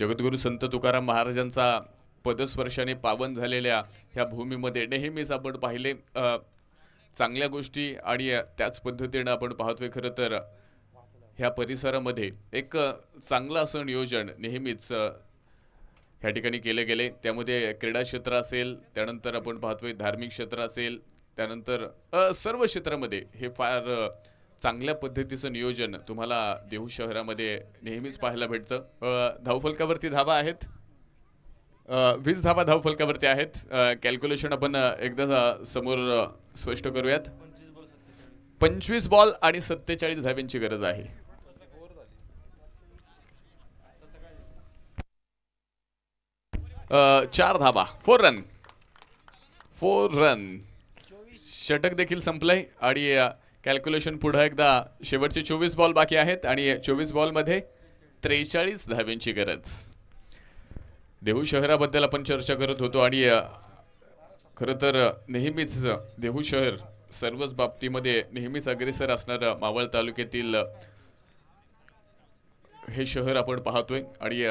[SPEAKER 2] जगद्गुरू संत तुकाराम महाराजांचा पदस्पर्शाने पावन झालेल्या ह्या भूमीमध्ये नेहमीच आपण पाहिले चांगल्या गोष्टी आणि त्याच पद्धतीनं आपण पाहतोय खरं तर ह्या परिसरामध्ये एक चांगलं असं नियोजन नेहमीच ह्या ठिकाणी केले गेले त्यामध्ये क्रीडा क्षेत्र असेल त्यानंतर आपण पाहतोय धार्मिक क्षेत्र असेल त्यानंतर सर्व क्षेत्रामध्ये हे फार चांगल्या पद्धतीचं नियोजन तुम्हाला देहू शहरामध्ये नेहमीच पाहायला भेटतं धावफलकावरती धाबा आहेत वीस धाबा धावफलकावरती आहेत कॅल्क्युलेशन आपण एकदा समोर स्पष्ट करूयात पंचवीस बॉल आणि सत्तेचाळीस धाब्यांची गरज आहे चार धाबा फोर रन फोर रन षटक देखील संपलंय आणि कॅल्क्युलेशन पुढं एकदा शेवटचे चोवीस बॉल बाकी आहेत आणि चोवीस बॉलमध्ये त्रेचाळीस धाव्यांची गरज देहू शहराबद्दल आपण चर्चा करत होतो आणि खरं तर नेहमीच देहू शहर सर्वच बाबतीमध्ये नेहमीच अग्रेसर असणारं मावळ तालुक्यातील हे शहर आपण पाहतोय आणि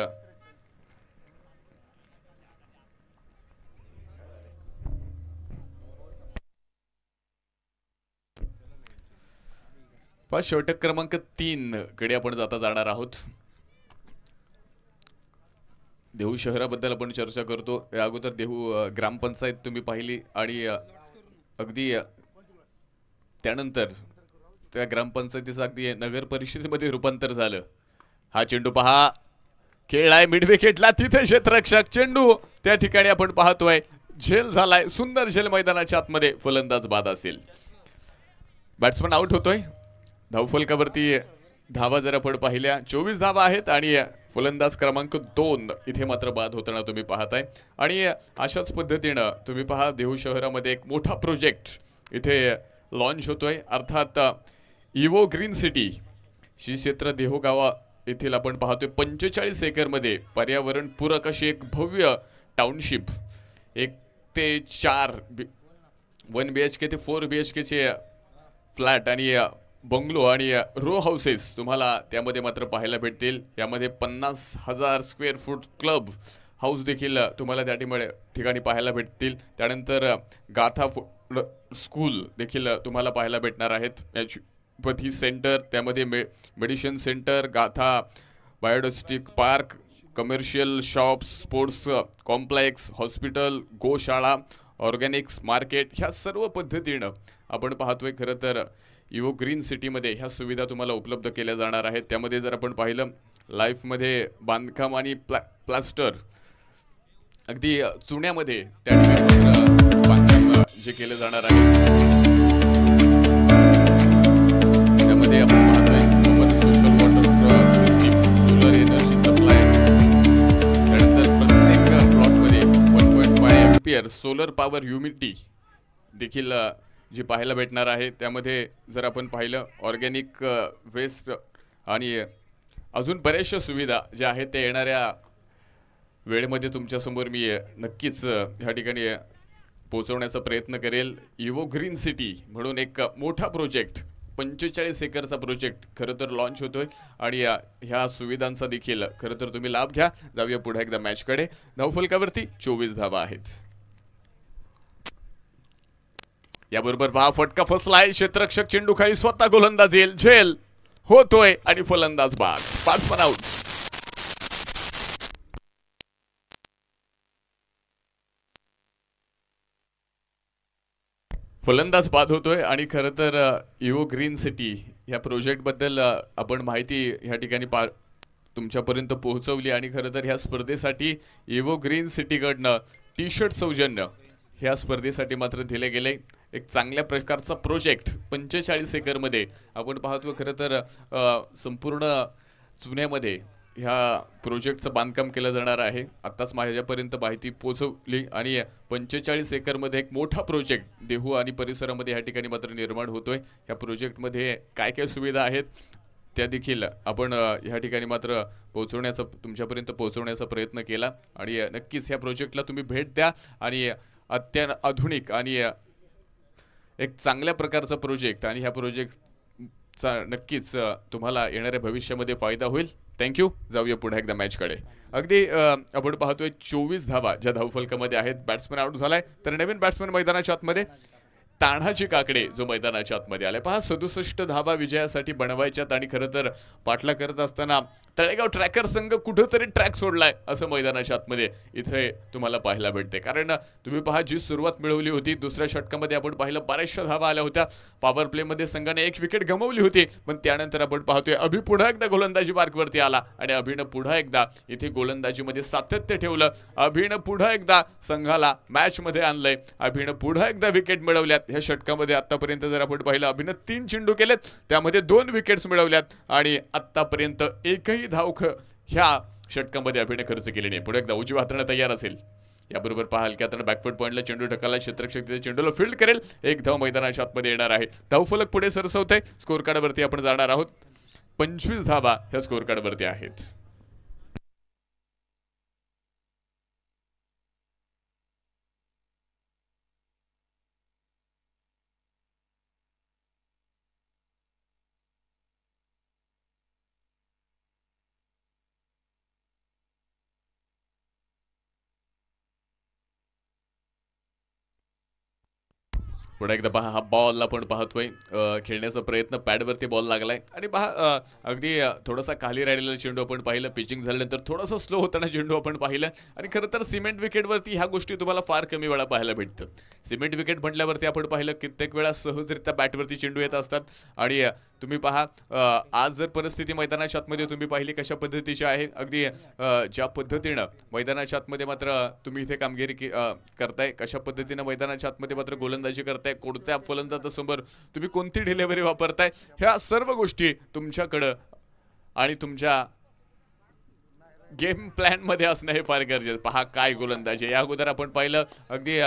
[SPEAKER 2] पण षटक क्रमांक तीन कडे आपण जाता जाणार आहोत देहू शहराबद्दल आपण चर्चा करतो या अगोदर देहू ग्रामपंचायत तुम्ही पाहिली आणि अगदी त्यानंतर त्या ग्रामपंचायतीचं अगदी नगर परिषदेमध्ये रूपांतर झालं हा चेंडू पहा खेळ आहे मिड विकेटला तिथे क्षेत्रक्षक चेंडू त्या ठिकाणी आपण पाहतोय झेल झालाय सुंदर झेल मैदानाच्या आतमध्ये फलंदाज बाद असेल बॅट्समन आउट होतोय धावफलकावरती धावा जर आपण पाहिल्या चोवीस धावा आहेत आणि फलंदाज क्रमांक दोन इथे मात्र बाद होताना तुम्ही पाहताय आणि अशाच पद्धतीनं तुम्ही पहा देहू शहरामध्ये एक मोठा प्रोजेक्ट इथे लॉन्च होतोय अर्थात इवो ग्रीन सिटी श्री क्षेत्र देहू गावा येथील आपण पाहतोय पंचेचाळीस एकरमध्ये पर्यावरणपूरक अशी एक भव्य टाउनशिप एक ते चार बी वन बी एच के ते फोर बी एच केचे फ्लॅट आणि बंगलो आणि रो हाऊसेस तुम्हाला त्यामध्ये मात्र पाहायला भेटतील यामध्ये पन्नास हजार स्क्वेअर फूट क्लब हाऊस देखील तुम्हाला त्या ठिकाणी ठिकाणी पाहायला भेटतील त्यानंतर गाथा स्कूल देखील तुम्हाला पाहायला भेटणार आहेत ॲचपथी सेंटर त्यामध्ये मे मेडिसिन सेंटर गाथा बायोडोस्टिक park commercial shops sports complex hospital गोशाळा ऑर्गॅनिक्स मार्केट ह्या सर्व पद्धतीनं आपण पाहतोय खरं तर इवो ग्रीन सिटी मध्ये ह्या सुविधा तुम्हाला उपलब्ध केल्या जाणार आहेत त्यामध्ये जर आपण पाहिलं लाईफमध्ये बांधकाम आणि प्ला प्लास्टर अगदी चुण्यामध्ये त्या बांधकाम जे केलं जाणार आहे सोलर पॉवर युमिटी देखील जी पाहायला भेटणार आहे त्यामध्ये जर आपण पाहिलं ऑर्गॅनिक वेस्ट आणि अजून बऱ्याचशा सुविधा ज्या आहेत त्या येणाऱ्या वेळेमध्ये तुमच्यासमोर मी नक्कीच ह्या ठिकाणी पोचवण्याचा प्रयत्न करेल युवो ग्रीन सिटी म्हणून एक मोठा प्रोजेक्ट पंचेचाळीस एकरचा प्रोजेक्ट खरं तर लॉन्च होतोय आणि ह्या सुविधांचा देखील खरं तर तुम्ही लाभ घ्या जाऊया पुढे एकदा मॅचकडे धावफलकावरती चोवीस धावा आहेत याबरोबर भा फटका फसलाय क्षेत्रक्षक चेंडू खाई स्वतः गोलंदाज येईल झेल होतोय आणि फलंदाज बाद पाच पण आऊट फलंदाज बाद होतोय आणि खरं तर इवो ग्रीन सिटी ह्या प्रोजेक्टबद्दल आपण माहिती ह्या ठिकाणी पा तुमच्यापर्यंत पोहोचवली आणि खरं तर ह्या स्पर्धेसाठी इवो ग्रीन सिटीकडनं टी शर्ट सौजन्य ह्या स्पर्धेसाठी मात्र दिले गेले एक चांगल्या प्रकारचा प्रोजेक्ट पंचेचाळीस एकरमध्ये आपण पाहतो खरं तर संपूर्ण चुन्यामध्ये ह्या प्रोजेक्टचं बांधकाम केलं जाणार आहे आत्ताच माझ्यापर्यंत माहिती पोचवली आणि पंचेचाळीस एकरमध्ये एक मोठा प्रोजेक्ट देहू आणि परिसरामध्ये ह्या ठिकाणी मात्र निर्माण होतोय ह्या प्रोजेक्टमध्ये काय काय सुविधा आहेत त्या देखील आपण ह्या ठिकाणी मात्र पोहोचवण्याचा तुमच्यापर्यंत पोहोचवण्याचा प्रयत्न केला आणि नक्कीच ह्या प्रोजेक्टला तुम्ही भेट द्या आणि अत्यंत आधुनिक आणि एक चांगल्या प्रकारचा प्रोजेक्ट आणि ह्या प्रोजेक्टचा नक्कीच तुम्हाला येणाऱ्या भविष्यामध्ये फायदा होईल थँक्यू जाऊया पुढे एकदा मॅचकडे अगदी आपण पाहतोय चोवीस धावा ज्या धावफलकामध्ये आहेत बॅट्समन आउट झालाय तर नवीन बॅट्समन मैदानाच्या आतमध्ये तानाजी काकडे जो मैदानाच्या आतमध्ये आले पहा सदुसष्ट धावा विजयासाठी बनवायच्यात आणि खरं तर पाठला करत असताना तळेगाव ट्रॅकर संघ कुठंतरी ट्रॅक सोडलाय असं मैदानाच्या आतमध्ये इथे तुम्हाला पाहायला भेटते कारण तुम्ही पहा जी सुरुवात मिळवली होती दुसऱ्या षटकामध्ये आपण पाहिलं बऱ्याचशा धावा आल्या होत्या पॉवर प्लेमध्ये संघाने एक विकेट गमवली होती पण त्यानंतर आपण पाहतोय अभि पुन्हा एकदा गोलंदाजी पार्कवरती आला आणि अभिनं पुन्हा एकदा इथे गोलंदाजीमध्ये सातत्य ठेवलं अभिनं पुन्हा एकदा संघाला मॅचमध्ये आणलंय अभिनं पुन्हा एकदा विकेट मिळवल्यात ह्या षटकामध्ये आतापर्यंत जर आपण पाहिलं अभिनय तीन चेंडू केलेत त्यामध्ये दोन विकेट्स मिळवल्यात आणि आत्तापर्यंत एकही धावख ह्या षटकामध्ये अभिनय खर्च केले नाही पुढे एकदा उजवी हाताने तयार असेल याबरोबर पाहाल की आता बॅकफुट पॉईंटला चेंडू ढकाला क्षेत्रक्षक चेंडूला फील्ड करेल एक धाव मैदानाच्या आतमध्ये येणार आहे धावफलक पुढे आहे स्कोर कार्डवरती आपण जाणार आहोत पंचवीस धावा ह्या स्कोर कार्डवरती आहेत पुन्हा एकदा पहा हा बॉल पण पाहतोय खेळण्याचा प्रयत्न पॅडवरती बॉल लागलाय आणि पहा अगदी थोडासा खाली राहिलेला चेंडू आपण पाहिलं पिचिंग झाल्यानंतर थोडासा स्लो होताना चेंडू आपण पाहिलं आणि खरं तर सिमेंट विकेटवरती ह्या गोष्टी तुम्हाला फार कमी वेळा पाहायला भेटतं सिमेंट विकेट म्हटल्यावरती आपण पाहिलं कित्येक वेळा सहजरित्या बॅटवरती चेंडू येत असतात आणि तुम्ही पहा आज जर परिस्थिती मैदानाच्या आतमध्ये तुम्ही पाहिली कशा पद्धतीची आहे अगदी ज्या पद्धतीनं मैदानाच्या आतमध्ये मात्र तुम्ही इथे कामगिरी करताय कशा पद्धतीनं मैदानाच्या आतमध्ये मात्र गोलंदाजी करताय कोणत्या फलंदाजासमोर तुम्ही कोणती डिलेव्हरी वापरताय ह्या सर्व गोष्टी तुमच्याकडं आणि तुमच्या गेम प्लॅन मध्ये असणं हे फार गरजेचं पहा काय गोलंदाजी या अगोदर आपण पाहिलं अगदी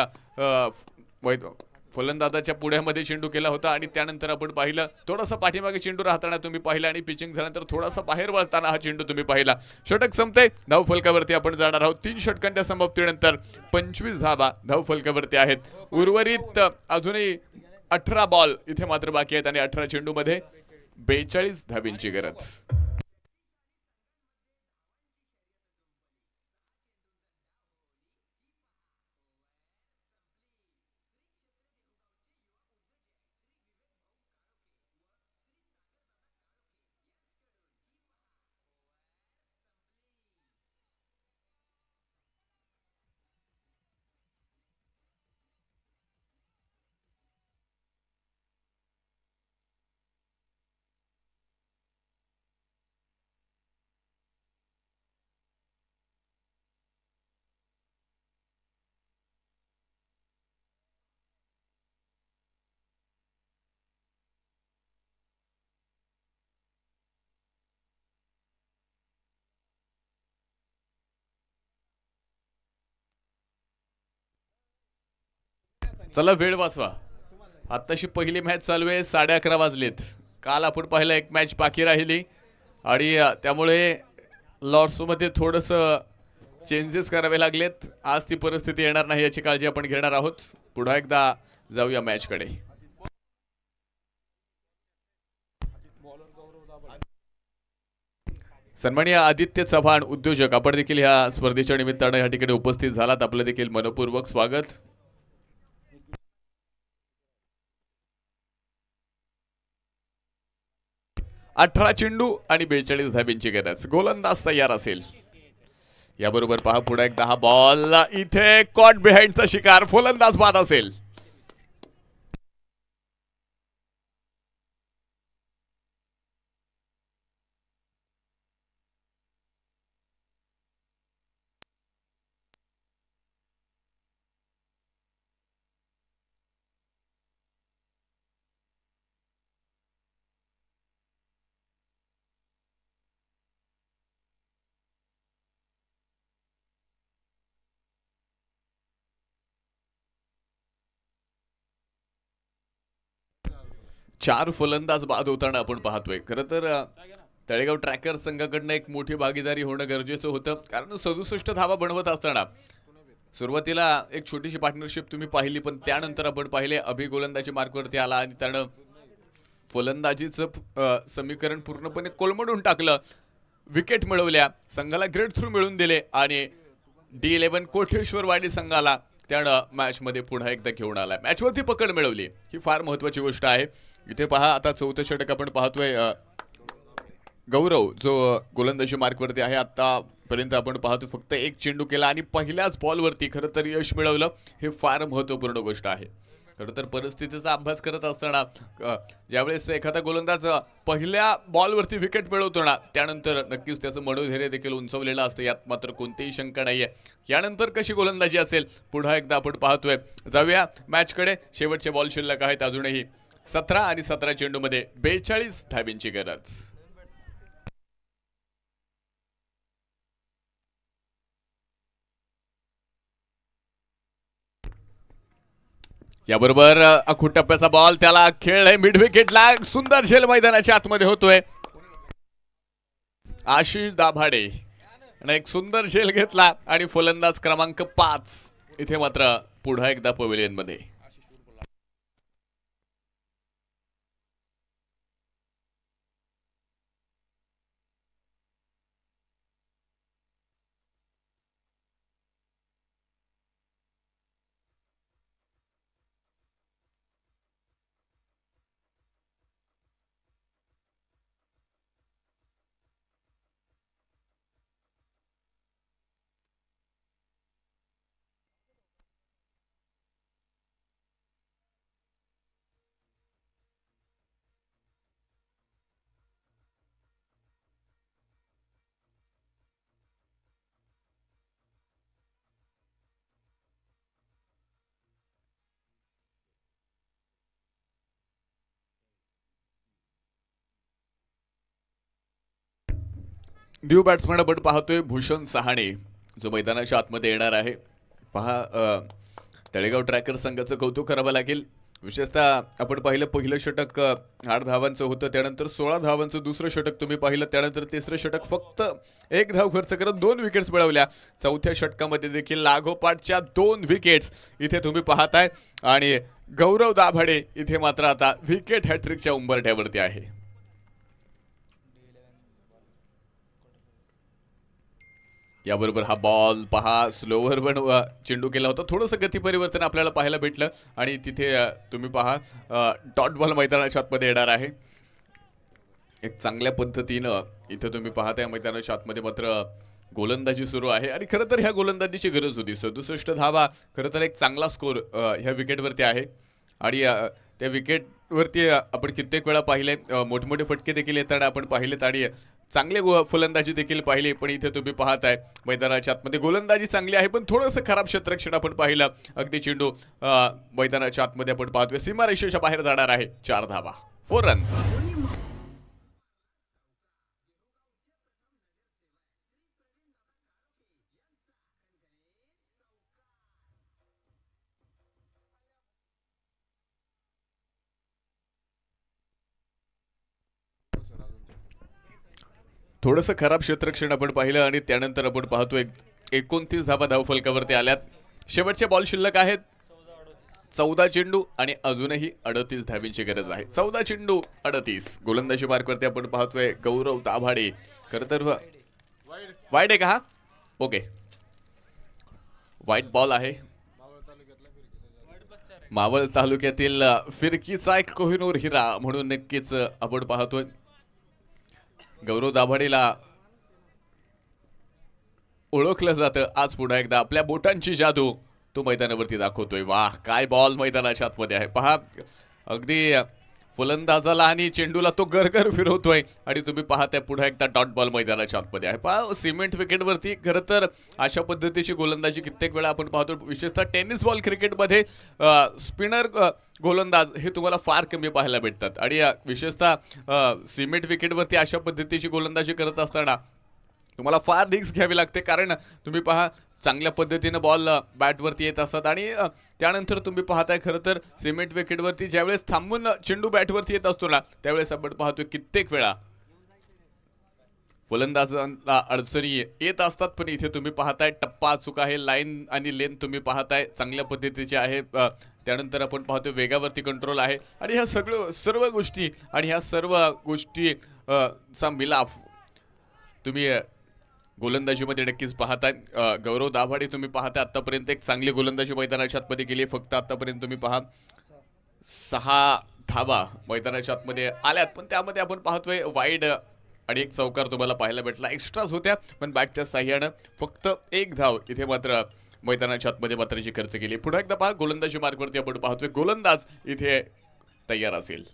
[SPEAKER 2] फलंदाजाच्या पुढ्यामध्ये चेंडू केला होता आणि त्यानंतर आपण पाहिलं थोडासा पाठीमागे चेंडू राहताना तुम्ही पाहिला आणि पिचिंग झाल्यानंतर थोडासा बाहेर वळताना हा चेंडू तुम्ही पाहिला षटक संपते धाव फलकावरती आपण जाणार आहोत तीन षटकांच्या समाप्तीनंतर पंचवीस धाबा धाव फलकावरती आहेत उर्वरित अजूनही अठरा बॉल इथे मात्र बाकी आहेत आणि अठरा चेंडूमध्ये बेचाळीस धाबींची गरज चला वेळ वाचवा आत्ताशी पहिली मॅच चालू आहे साडे अकरा वाजलेत काल आपण पाहिलं एक मॅच बाकी राहिली आणि त्यामुळे लॉर्सोमध्ये थोडंसं चेंजेस करावे लागलेत आज ती परिस्थिती येणार नाही याची काळजी आपण घेणार आहोत पुन्हा एकदा जाऊया मॅचकडे सन्मानीय आदित्य चव्हाण उद्योजक आपण देखील ह्या स्पर्धेच्या निमित्तानं या ठिकाणी उपस्थित झालात आपलं देखील मनपूर्वक स्वागत अठरा चेंडू आणि बेचाळीस धाबींची गरज गोलंदाज तयार असेल याबरोबर पहा पुढे एक दहा बॉल इथे कॉट बिहाइंडचा शिकार फोलंदाज बाद असेल चार फलंदाज बाद होताना आपण पाहतोय खरं तर तळेगाव ट्रॅकर संघाकडनं एक मोठी भागीदारी होणं गरजेचं होतं कारण सदुसष्ट धावा बनवत असताना सुरुवातीला एक छोटीशी पार्टनरशिप तुम्ही पाहिली पण त्यानंतर आपण पाहिले अभि गोलंदाजी मार्कवरती आला आणि त्यानं फलंदाजीचं समीकरण पूर्णपणे कोलमडून टाकलं विकेट मिळवल्या संघाला ग्रेट थ्रू मिळवून दिले आणि डी इलेव्हन कोठेश्वर वाडी संघाला त्यानं मॅचमध्ये पुन्हा एकदा घेऊन आलाय मॅचवरती पकड मिळवली ही फार महत्वाची गोष्ट आहे इथे पहा आता चौथं षटक आपण पाहतोय गौरव जो गोलंदाजी मार्कवरती आहे आत्तापर्यंत आपण पाहतो फक्त एक चेंडू केला आणि पहिल्याच बॉलवरती खरं तर यश मिळवलं हे फार महत्वपूर्ण गोष्ट आहे खरं तर परिस्थितीचा अभ्यास करत असताना ज्यावेळेस एखादा गोलंदाज पहिल्या बॉलवरती विकेट मिळवतो ना त्यानंतर नक्कीच त्याचं मनोधैर्य देखील उंचवलेलं असतं यात मात्र कोणतीही शंका नाहीये यानंतर कशी गोलंदाजी असेल पुन्हा एकदा आपण पाहतोय जाऊया मॅचकडे शेवटचे बॉल शिल्लक आहेत अजूनही सतरा आणि सतरा चेंडूमध्ये बेचाळीस धाबींची गरज याबरोबर अखुट टप्प्याचा बॉल त्याला खेळ आहे मिड विकेटला सुंदर झेल मैदानाच्या आतमध्ये होतोय आशिष दाभाडे एक सुंदर झेल घेतला आणि फलंदाज क्रमांक पाच इथे मात्र पुढे एकदा पवेलियन मध्ये न्यू बॅट्समॅन आपण पाहतोय भूषण सहाणे जो मैदानाच्या आतमध्ये येणार आहे पहा तळेगाव ट्रॅकर संघाचं कौतुक करावं लागेल विशेषतः आपण पाहिलं पहिलं षटक आठ धावांचं होतं त्यानंतर सोळा धावांचं दुसरं षटक तुम्ही पाहिलं त्यानंतर तिसरं षटक फक्त एक धाव खर्च करत दोन विकेट्स मिळवल्या चौथ्या षटकामध्ये देखील लागोपाठच्या दोन विकेट्स इथे तुम्ही पाहताय आणि गौरव दाभाडे इथे मात्र आता विकेट हॅट्रिकच्या उंबरठ्यावरती आहे याबरोबर हा बॉल पहा स्लोवर पण चेंडू केला होता थोडंसं गती परिवर्तन आपल्याला पाहायला भेटलं आणि तिथे तुम्ही पहा डॉट बॉल मैदानाच्या आतमध्ये येणार आहे एक चांगल्या पद्धतीनं इथं तुम्ही पाहता या मैदानाच्या आतमध्ये मात्र गोलंदाजी सुरू आहे आणि खरं तर ह्या गोलंदाजीची गरज होती सदुसष्ट धावा खरं तर एक चांगला स्कोर ह्या विकेटवरती आहे आणि त्या विकेटवरती आपण कित्येक वेळा पाहिले मोठमोठे फटके देखील येतात आपण पाहिलेत आणि चांगले गो फलंदाजी देखील पाहिली पण इथे तुम्ही पाहताय मैदानाच्या आतमध्ये गोलंदाजी चांगली आहे पण थोडंसं खराब क्षेत्रक्षण आपण पाहिलं अगदी चेंडू मैदानाच्या आतमध्ये आपण पाहतोय सीमारेषेच्या बाहेर जाणार आहे चार धावा फोर रन थोडंसं खराब क्षेत्रक्षण आपण पाहिलं आणि त्यानंतर आपण पाहतो एक एकोणतीस धावा धावफलकावरती आल्यात शेवटचे बॉल शिल्लक आहेत चौदा चेंडू आणि अजूनही अडतीस धावींची गरज आहे चौदा चेंडू अडतीस गोलंदाजी मार्कवरती आपण पाहतोय गौरव दाभाडे खरं तर
[SPEAKER 1] वाईट
[SPEAKER 2] आहे का ओके वाईट बॉल आहे मावळ तालुक्यातील फिरकीचा एक कोहिनूर हिरा म्हणून नक्कीच आपण पाहतोय गौरव दाभाडेला ओळखलं जातं आज पुन्हा एकदा आपल्या बोटांची जादू तो मैदानावरती दाखवतोय वाह काय बॉल मैदानाच्या आतमध्ये आहे पहा अगदी फलंदाजाला आणि चेंडूला तो घर घर फिरवतोय आणि तुम्ही पाहताय पुढे एकदा डॉट बॉल मैदानाच्या आतमध्ये आहे पहा सिमेंट विकेटवरती खरं तर अशा पद्धतीची गोलंदाजी कित्येक वेळा आपण पाहतो विशेषतः टेनिस बॉल क्रिकेटमध्ये स्पिनर गोलंदाज हे तुम्हाला फार कमी पाहायला भेटतात आणि विशेषतः सिमेंट विकेटवरती अशा पद्धतीची गोलंदाजी करत असताना तुम्हाला फार रिक्स घ्यावी लागते कारण तुम्ही पहा चांगल्या पद्धतीनं बॉल बॅटवरती येत असतात आणि त्यानंतर तुम्ही पाहताय खरं तर सिमेंट विकेटवरती ज्यावेळेस थांबून चेंडू बॅटवरती येत असतो ना त्यावेळेस आपण पाहतोय कित्येक वेळा फलंदाजांना अडचणी येत असतात पण इथे तुम्ही पाहताय टप्पा अचूक आहे लाईन आणि लेन तुम्ही पाहताय चांगल्या पद्धतीचे आहे त्यानंतर आपण पाहतोय वेगावरती कंट्रोल आहे आणि ह्या सगळं सर्व गोष्टी आणि ह्या सर्व गोष्टी चा मिलाफ तुम्ही गोलंदाजीमध्ये नक्कीच पाहताय गौरव दाभाडे तुम्ही पाहता आतापर्यंत एक चांगली गोलंदाजी मैदानाच्या आतमध्ये केली फक्त आतापर्यंत तुम्ही पहा सहा धावा मैदानाच्या आतमध्ये आल्यात पण त्यामध्ये आपण पाहतोय वाईड आणि एक चौकार तुम्हाला पाहायला भेटला एक्स्ट्राच होत्या पण बॅटच्या साह्यानं फक्त एक धाव इथे मात्र मैदानाच्या आतमध्ये मात्र जी खर्च केली पुन्हा एकदा पहा गोलंदाजी मार्गवरती आपण पाहतोय गोलंदाज इथे तयार असेल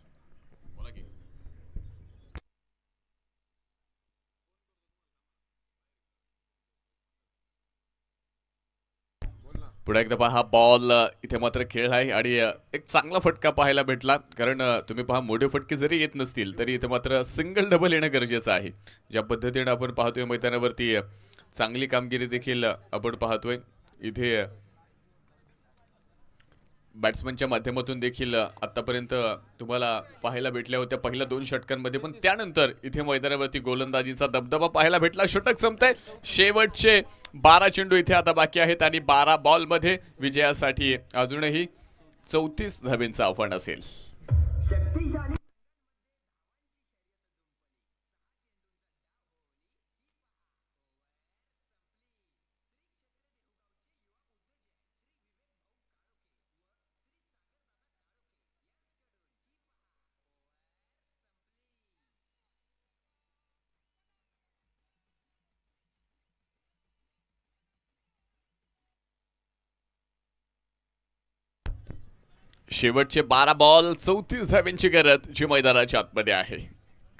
[SPEAKER 2] पुढे एकदा पहा हा बॉल इथे मात्र खेळ आहे आणि एक चांगला फटका पाहायला भेटला कारण तुम्ही पहा मोठे फटके जरी येत नसतील तरी इथे मात्र सिंगल डबल येणं गरजेचं आहे ज्या पद्धतीनं आपण पाहतोय मैदानावरती चांगली कामगिरी देखील आपण पाहतोय इथे बॅट्समनच्या माध्यमातून देखील आतापर्यंत तुम्हाला पाहायला भेटल्या होत्या पहिल्या दोन षटकांमध्ये पण त्यानंतर इथे मैदानावरती गोलंदाजीचा दबदबा पाहायला भेटला षटक आहे शेवटचे बारा चेंडू इथे आता बाकी आहेत आणि बारा बॉलमध्ये विजयासाठी अजूनही चौतीस धाबेंचं आव्हान असेल शेवटचे बारा बॉल चौतीस धाव्यांची गरज जी मैदानाच्या आतमध्ये आहे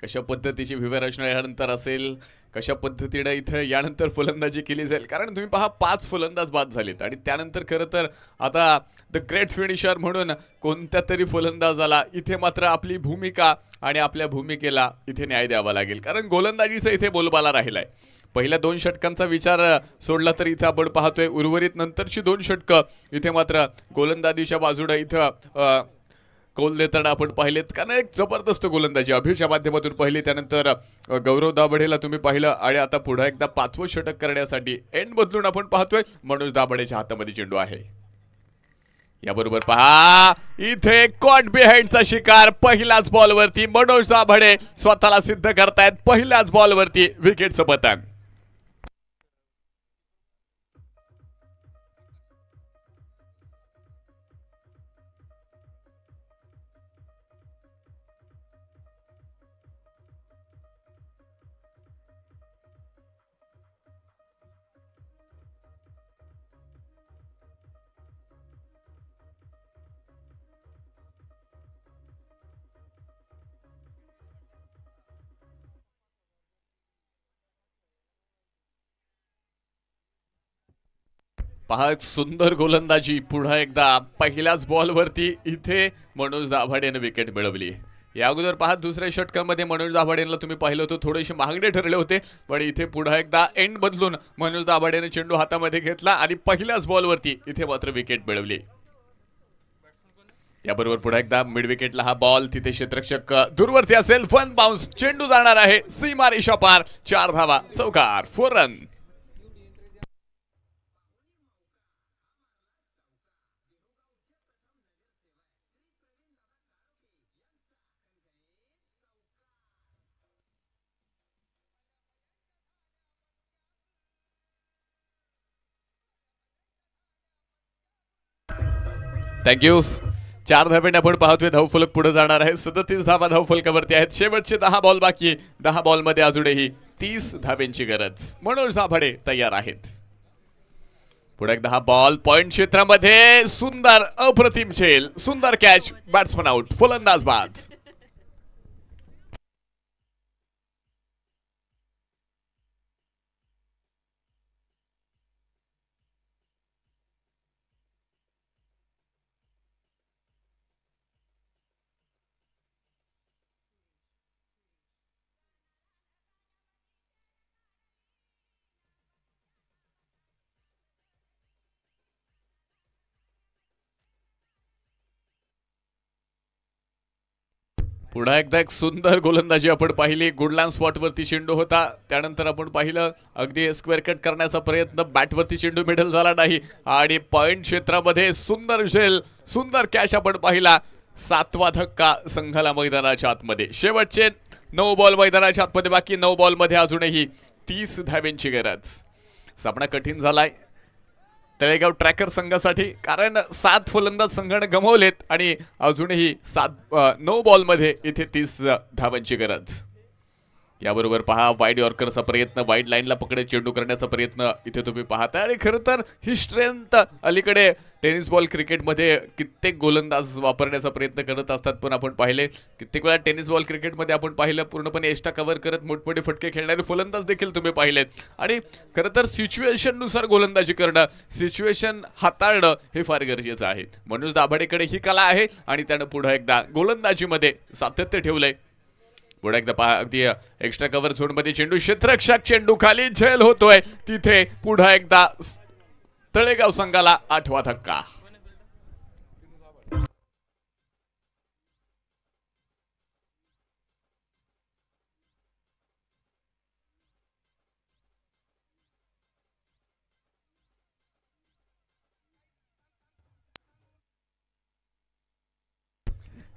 [SPEAKER 2] कशा पद्धतीची व्यवहारचना यानंतर असेल कशा पद्धतीनं इथं यानंतर फलंदाजी केली जाईल कारण तुम्ही पहा पाच फलंदाज बाद झालेत आणि त्यानंतर खरं तर आता द ग्रेट फिनिशर म्हणून कोणत्या तरी फलंदाजाला इथे मात्र आपली भूमिका आणि आपल्या भूमिकेला इथे न्याय द्यावा लागेल कारण गोलंदाजीचा इथे बोलबाला राहिला आहे पहिल्या दोन षटकांचा विचार सोडला तर इथं आपण पाहतोय उर्वरित नंतरची दोन षटक इथे मात्र गोलंदाजीच्या बाजूला इथं गोल देताना आपण पाहिलेत कारण एक जबरदस्त गोलंदाजी अभिषेच्या माध्यमातून पाहिली त्यानंतर गौरव दाभडेला तुम्ही पाहिलं आणि आता पुढे एकदा पाचवं षटक करण्यासाठी एंड बदलून आपण पाहतोय मनोज दाभडेच्या हातामध्ये चेंडू आहे याबरोबर पहा इथे कॉट बिहाइंडचा शिकार पहिल्याच बॉलवरती मनोज दाभडे स्वतःला सिद्ध करतायत पहिल्याच बॉलवरती विकेटचं पतन पहा सुंदर गोलंदाजी पुन्हा एकदा पहिल्याच बॉलवरती इथे मनोज दाभाडेनं विकेट मिळवली या अगोदर पहा दुसऱ्या षटकामध्ये मनोज दाभाडेंना तुम्ही पाहिलं होतं थोडेसे महागडे ठरले होते पण इथे पुन्हा एकदा एंड बदलून मनोज दाभाडेनं चेंडू हातामध्ये घेतला आणि पहिल्याच बॉलवरती इथे मात्र विकेट मिळवली याबरोबर पुन्हा एकदा मिड विकेटला हा बॉल तिथे क्षेत्रक्षक दूरवरती असेल फन बाउन्स चेंडू जाणार आहे सी रेषा पार चार धावा चौकार फोर रन थँक्यू चार धाब्याने आपण पाहतोय धावफलक पुढे जाणार आहे सदतीस धाबा धावफलकावरती आहेत शेवटचे दहा बॉल बाकी दहा मध्ये अजूनही तीस धाब्यांची गरज मनोज धाभाडे तयार आहेत पुढे दहा बॉल पॉइंट क्षेत्रामध्ये सुंदर अप्रतिम झेल सुंदर कॅच बॅट्समन आउट फलंदाज बाद पुन्हा एकदा एक सुंदर गोलंदाजी आपण पाहिली गुडलान स्पॉटवरती चेंडू होता त्यानंतर आपण पाहिलं अगदी स्क्वेअर कट करण्याचा प्रयत्न बॅटवरती चेंडू मिडल झाला नाही आणि पॉईंट क्षेत्रामध्ये सुंदर झेल सुंदर कॅश आपण पाहिला सातवा धक्का संघाला मैदानाच्या आतमध्ये शेवटचे नऊ बॉल मैदानाच्या आतमध्ये बाकी नऊ बॉलमध्ये अजूनही तीस धाव्यांची गरज सामना कठीण झालाय तळेगाव ट्रॅकर संघासाठी कारण सात फलंदाज संघानं गमवलेत आणि अजूनही सात नऊ बॉलमध्ये इथे तीस धावांची गरज याबरोबर पहा वाईड यॉर्करचा प्रयत्न वाईट लाईनला पकडे चेंडू करण्याचा प्रयत्न इथे तुम्ही पाहताय आणि खरं तर ही स्ट्रेंथ अलीकडे टेनिस बॉल क्रिकेटमध्ये कित्येक गोलंदाज वापरण्याचा प्रयत्न करत असतात पण आपण पाहिले कित्येक वेळा टेनिस बॉल क्रिकेटमध्ये आपण पाहिलं पूर्णपणे एस्टा कव्हर करत मोठमोठे फटके खेळणारे फलंदाज देखील तुम्ही पाहिलेत आणि खरं तर सिच्युएशननुसार गोलंदाजी करणं सिच्युएशन हाताळणं हे फार गरजेचं आहे म्हणून दाभाडेकडे ही कला आहे आणि त्यानं पुढं एकदा गोलंदाजीमध्ये सातत्य ठेवलंय पुढे एकदा पहा अगदी एक्स्ट्रा कव्हर मध्ये चेंडू क्षेत्ररक्षक चेंडू खाली झेल होतोय तिथे पुढे एकदा तळेगाव संघाला आठवा धक्का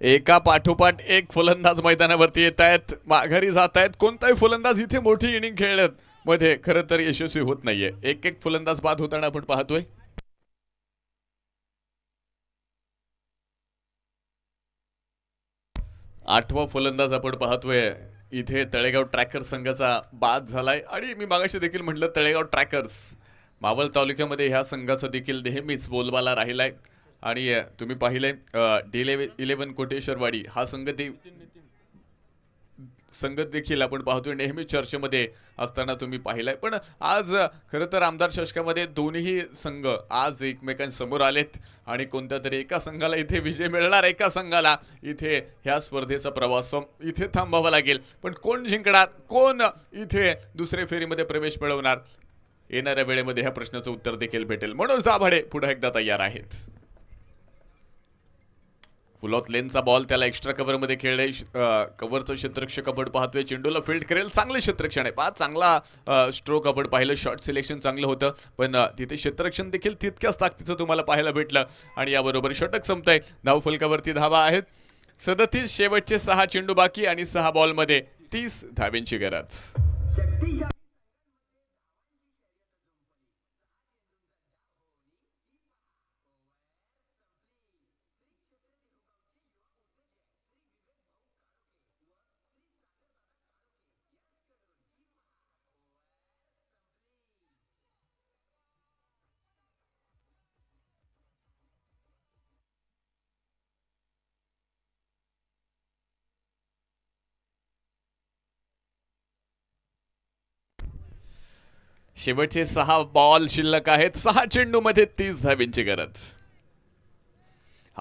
[SPEAKER 2] एका पाठोपाठ एक फलंदाज मैदानावरती येत आहेत माघारी जात आहेत कोणताही फलंदाज इथे मोठी इनिंग खेळत मध्ये खरं तर यशस्वी होत नाहीये एक एक फलंदाज बाद होताना आपण पाहतोय आठवा फलंदाज आपण पाहतोय इथे तळेगाव ट्रॅकर संघाचा बाद झालाय आणि मी मागाशी देखील म्हटलं तळेगाव ट्रॅकर्स मावळ तालुक्यामध्ये ह्या संघाचा देखील नेहमीच बोलबाला राहिलाय आणि तुम्ही पाहिले डेले इलेव्हन कोटेश्वरवाडी हा संघ संगत देखील आपण पाहतोय नेहमी चर्चेमध्ये असताना तुम्ही पाहिलाय पण आज खरं तर आमदार चषकामध्ये दोन्ही संघ आज एकमेकांसमोर आलेत आणि कोणत्या तरी एका संघाला इथे विजय मिळणार एका संघाला इथे ह्या स्पर्धेचा प्रवास इथे थांबावा लागेल पण कोण जिंकणार कोण इथे दुसऱ्या फेरीमध्ये प्रवेश मिळवणार येणाऱ्या वेळेमध्ये ह्या प्रश्नाचं उत्तर देखील भेटेल म्हणून दाभाडे पुढे एकदा तयार आहेत फुल ऑफ लेनचा बॉल त्याला एक्स्ट्रा कव्हरमध्ये खेळले कव्हरचं क्षेत्रक्ष कबड पाहतोय चेंडूला फील्ड करेल चांगलं क्षेत्रक्षण आहे पहा चांगला स्ट्रोक कबड पाहिलं शॉर्ट सिलेक्शन चांगलं होतं पण तिथे क्षेत्रक्षण देखील तितक्याच ताकदीचं तुम्हाला पाहायला भेटलं आणि याबरोबर षटक संपतंय धाव फलकावरती धावा आहेत सदतीस शेवटचे सहा चेंडू बाकी आणि सहा बॉलमध्ये तीस धाव्यांची गरज शेवटचे सहा बॉल शिल्लक आहेत सहा चेंडूमध्ये तीस धावींची गरज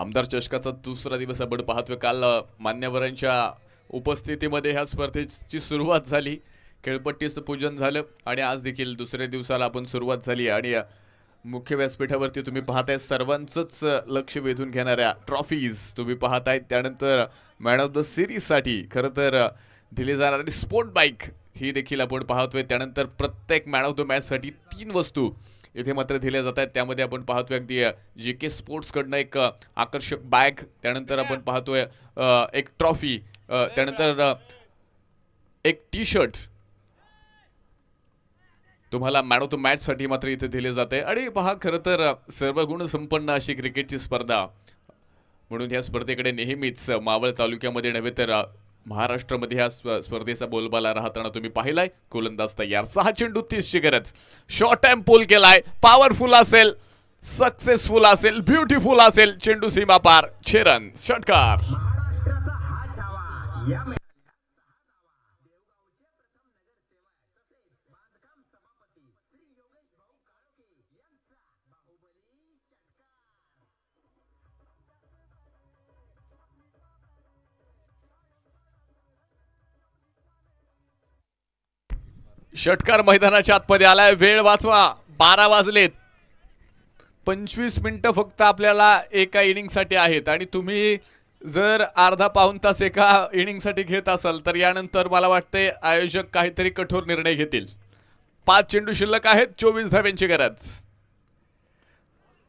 [SPEAKER 2] आमदार चषकाचा दुसरा दिवस आपण पाहतोय काल मान्यवरांच्या उपस्थितीमध्ये ह्या स्पर्धेची सुरुवात झाली खेळपट्टीचं पूजन झालं आणि आज देखील दुसऱ्या दिवसाला आपण सुरुवात झाली आणि मुख्य व्यासपीठावरती तुम्ही पाहताय सर्वांचंच लक्ष वेधून घेणाऱ्या ट्रॉफीज तुम्ही पाहताय त्यानंतर मॅन ऑफ द सिरीजसाठी खरं तर दिली जाणारी स्पोर्ट बाईक ही देखील आपण पाहतोय त्यानंतर प्रत्येक मॅन ऑफ द मॅच साठी तीन वस्तू इथे मात्र दिल्या जात आहेत त्यामध्ये आपण पाहतोय अगदी जे के कडनं एक आकर्षक बॅग त्यानंतर आपण पाहतोय एक ट्रॉफी त्यानंतर एक टी शर्ट तुम्हाला मॅन ऑफ द मॅच साठी मात्र इथे दिले जाते आणि पहा खरं तर सर्व गुण संपन्न अशी क्रिकेटची स्पर्धा म्हणून या स्पर्धेकडे नेहमीच मावळ तालुक्यामध्ये नव्हे तर महाराष्ट्रामध्ये ह्या स्पर्धेचा बोलबाला राहताना तुम्ही पाहिलाय गोलंदाज तयार सहा चेंडू ची गरज शॉर्ट टाइम पोल केलाय पॉवरफुल असेल सक्सेसफुल असेल ब्युटिफुल असेल चेंडू सीमा पार छेरन षटकार षटकार मैदानाच्या आतमध्ये आलाय वेळ वाचवा बारा वाजलेत पंचवीस मिनिटं फक्त आपल्याला एका इनिंगसाठी आहेत आणि तुम्ही जर अर्धा पाऊन तास एका इनिंगसाठी घेत असाल तर यानंतर मला वाटते आयोजक काहीतरी कठोर निर्णय घेतील पाच चेंडू शिल्लक आहेत चोवीस धाव्यांची गरज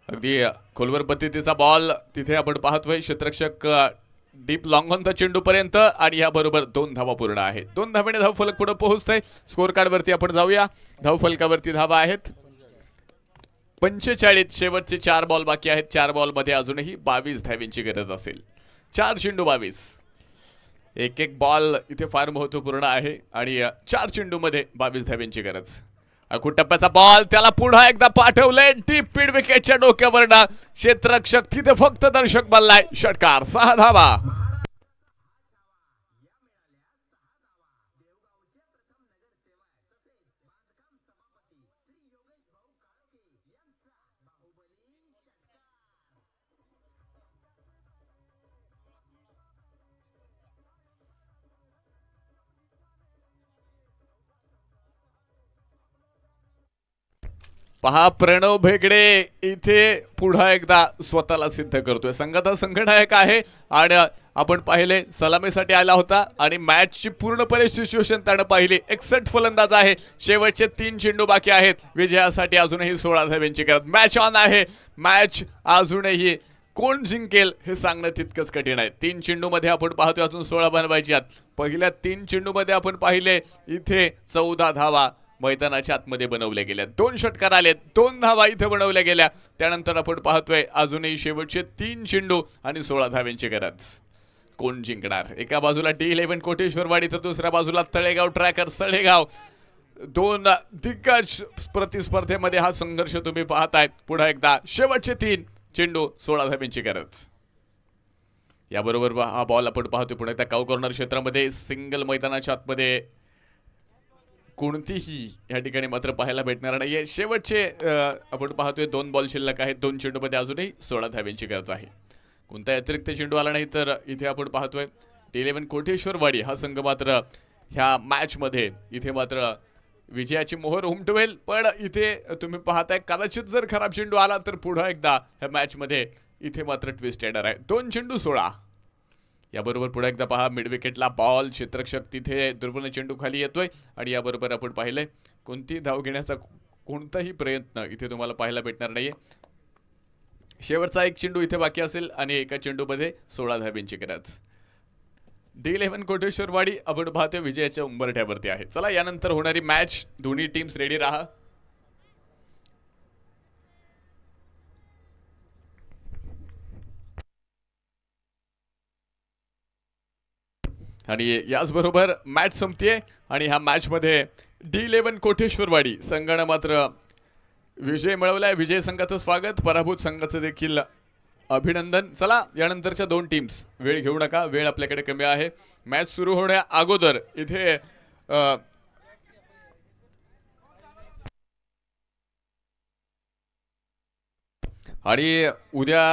[SPEAKER 2] अगदी खोलवर पद्धतीचा बॉल तिथे आपण पाहतोय क्षेत्रक्षक डीप लॉंग ऑन द चेंडू पर्यंत आणि या बरोबर दोन धावा पूर्ण आहेत दोन धावेने धाव फलक पुढे पोहोचतोय स्कोर कार्ड वरती आपण जाऊया धाव फलकावरती धावा आहेत पंचेचाळीस शेवटचे चार बॉल बाकी आहेत चार बॉल मध्ये अजूनही बावीस धावींची गरज असेल चार चेंडू बावीस एक एक बॉल इथे फार महत्वपूर्ण आहे आणि चार मध्ये बावीस धावींची गरज टप्प्याचा बॉल त्याला पुन्हा एकदा पाठवलंय डीप पीड विकेटच्या डोक्यावर क्षेत्रक्षक तिथे फक्त दर्शक बनलाय षटकार सहा धावा पहा प्रणव भेगडे इथे पुढा एकदा स्वतःला सिद्ध करतोय संघाचा संघनायक आहे आणि आपण पाहिले सलामीसाठी आला होता आणि मॅचची पूर्णपणे सिच्युएशन त्यानं पाहिली एकसठ फलंदाज आहे शेवटचे तीन चेंडू बाकी आहेत विजयासाठी अजूनही सोळा धाव्यांची करत मॅच ऑन आहे मॅच अजूनही कोण जिंकेल हे सांगणं तितकंच कठीण आहे तीन चेंडूमध्ये आपण पाहतोय अजून सोळा बनवायची आहात पहिल्या तीन चेंडूमध्ये आपण पाहिले इथे चौदा धावा मैदानाच्या आतमध्ये बनवल्या गेल्या दोन षटकार आले दोन धावा इथे बनवल्या गेल्या त्यानंतर आपण पाहतोय अजूनही शेवटचे तीन चेंडू आणि सोळा धाव्यांची गरज कोण जिंकणार एका बाजूला डी इलेव्हन कोटेश्वरवाडी तर दुसऱ्या बाजूला तळेगाव ट्रॅकर तळेगाव दोन दिग्गज प्रतिस्पर्धेमध्ये हा संघर्ष तुम्ही पाहतायत पुढे एकदा शेवटचे तीन चेंडू सोळा धाब्यांची गरज याबरोबर हा बॉल आपण पाहतोय पुन्हा त्या काऊ कॉर्नर क्षेत्रामध्ये सिंगल मैदानाच्या आतमध्ये कोणतीही या ठिकाणी मात्र पाहायला भेटणार नाहीये शेवटचे आपण पाहतोय दोन बॉल शिल्लक आहेत दोन चेंडूमध्ये अजूनही सोळा धाव्यांची गरज आहे कोणताही अतिरिक्त चेंडू आला नाही तर इथे आपण पाहतोय इलेव्हन कोठेश्वरवाडी हा संघ मात्र ह्या मॅचमध्ये इथे मात्र विजयाची मोहर उमटवेल पण इथे तुम्ही पाहताय कदाचित जर खराब चेंडू आला तर पुढं एकदा ह्या मॅचमध्ये इथे मात्र ट्विस्ट येणार आहे दोन चेंडू सोळा याबरोबर पुढे एकदा पहा मिडविकेटला बॉल क्षेत्रक्षक तिथे दुर्वर्ण चेंडू खाली येतोय आणि याबरोबर आपण पाहिलंय कोणती धाव घेण्याचा कोणताही प्रयत्न इथे तुम्हाला पाहायला भेटणार नाहीये शेवटचा एक चेंडू इथे बाकी असेल आणि एका चेंडूमध्ये सोळा धाबींची गरज डी इलेव्हन कोटेश्वरवाडी आपण पाहतोय विजयाच्या उंबरठ्यावरती आहे चला यानंतर होणारी मॅच दोन्ही टीम्स रेडी राहा आणि याचबरोबर मॅच संपते आणि ह्या मॅचमध्ये डी इलेव्हन कोठेश्वरवाडी संघानं मात्र विजय मिळवलाय विजय संघाचं स्वागत पराभूत संघाचं देखील अभिनंदन चला यानंतरच्या दोन टीम्स वेळ घेऊ नका वेळ आपल्याकडे कमी आहे मॅच सुरू होण्या अगोदर इथे आणि उद्या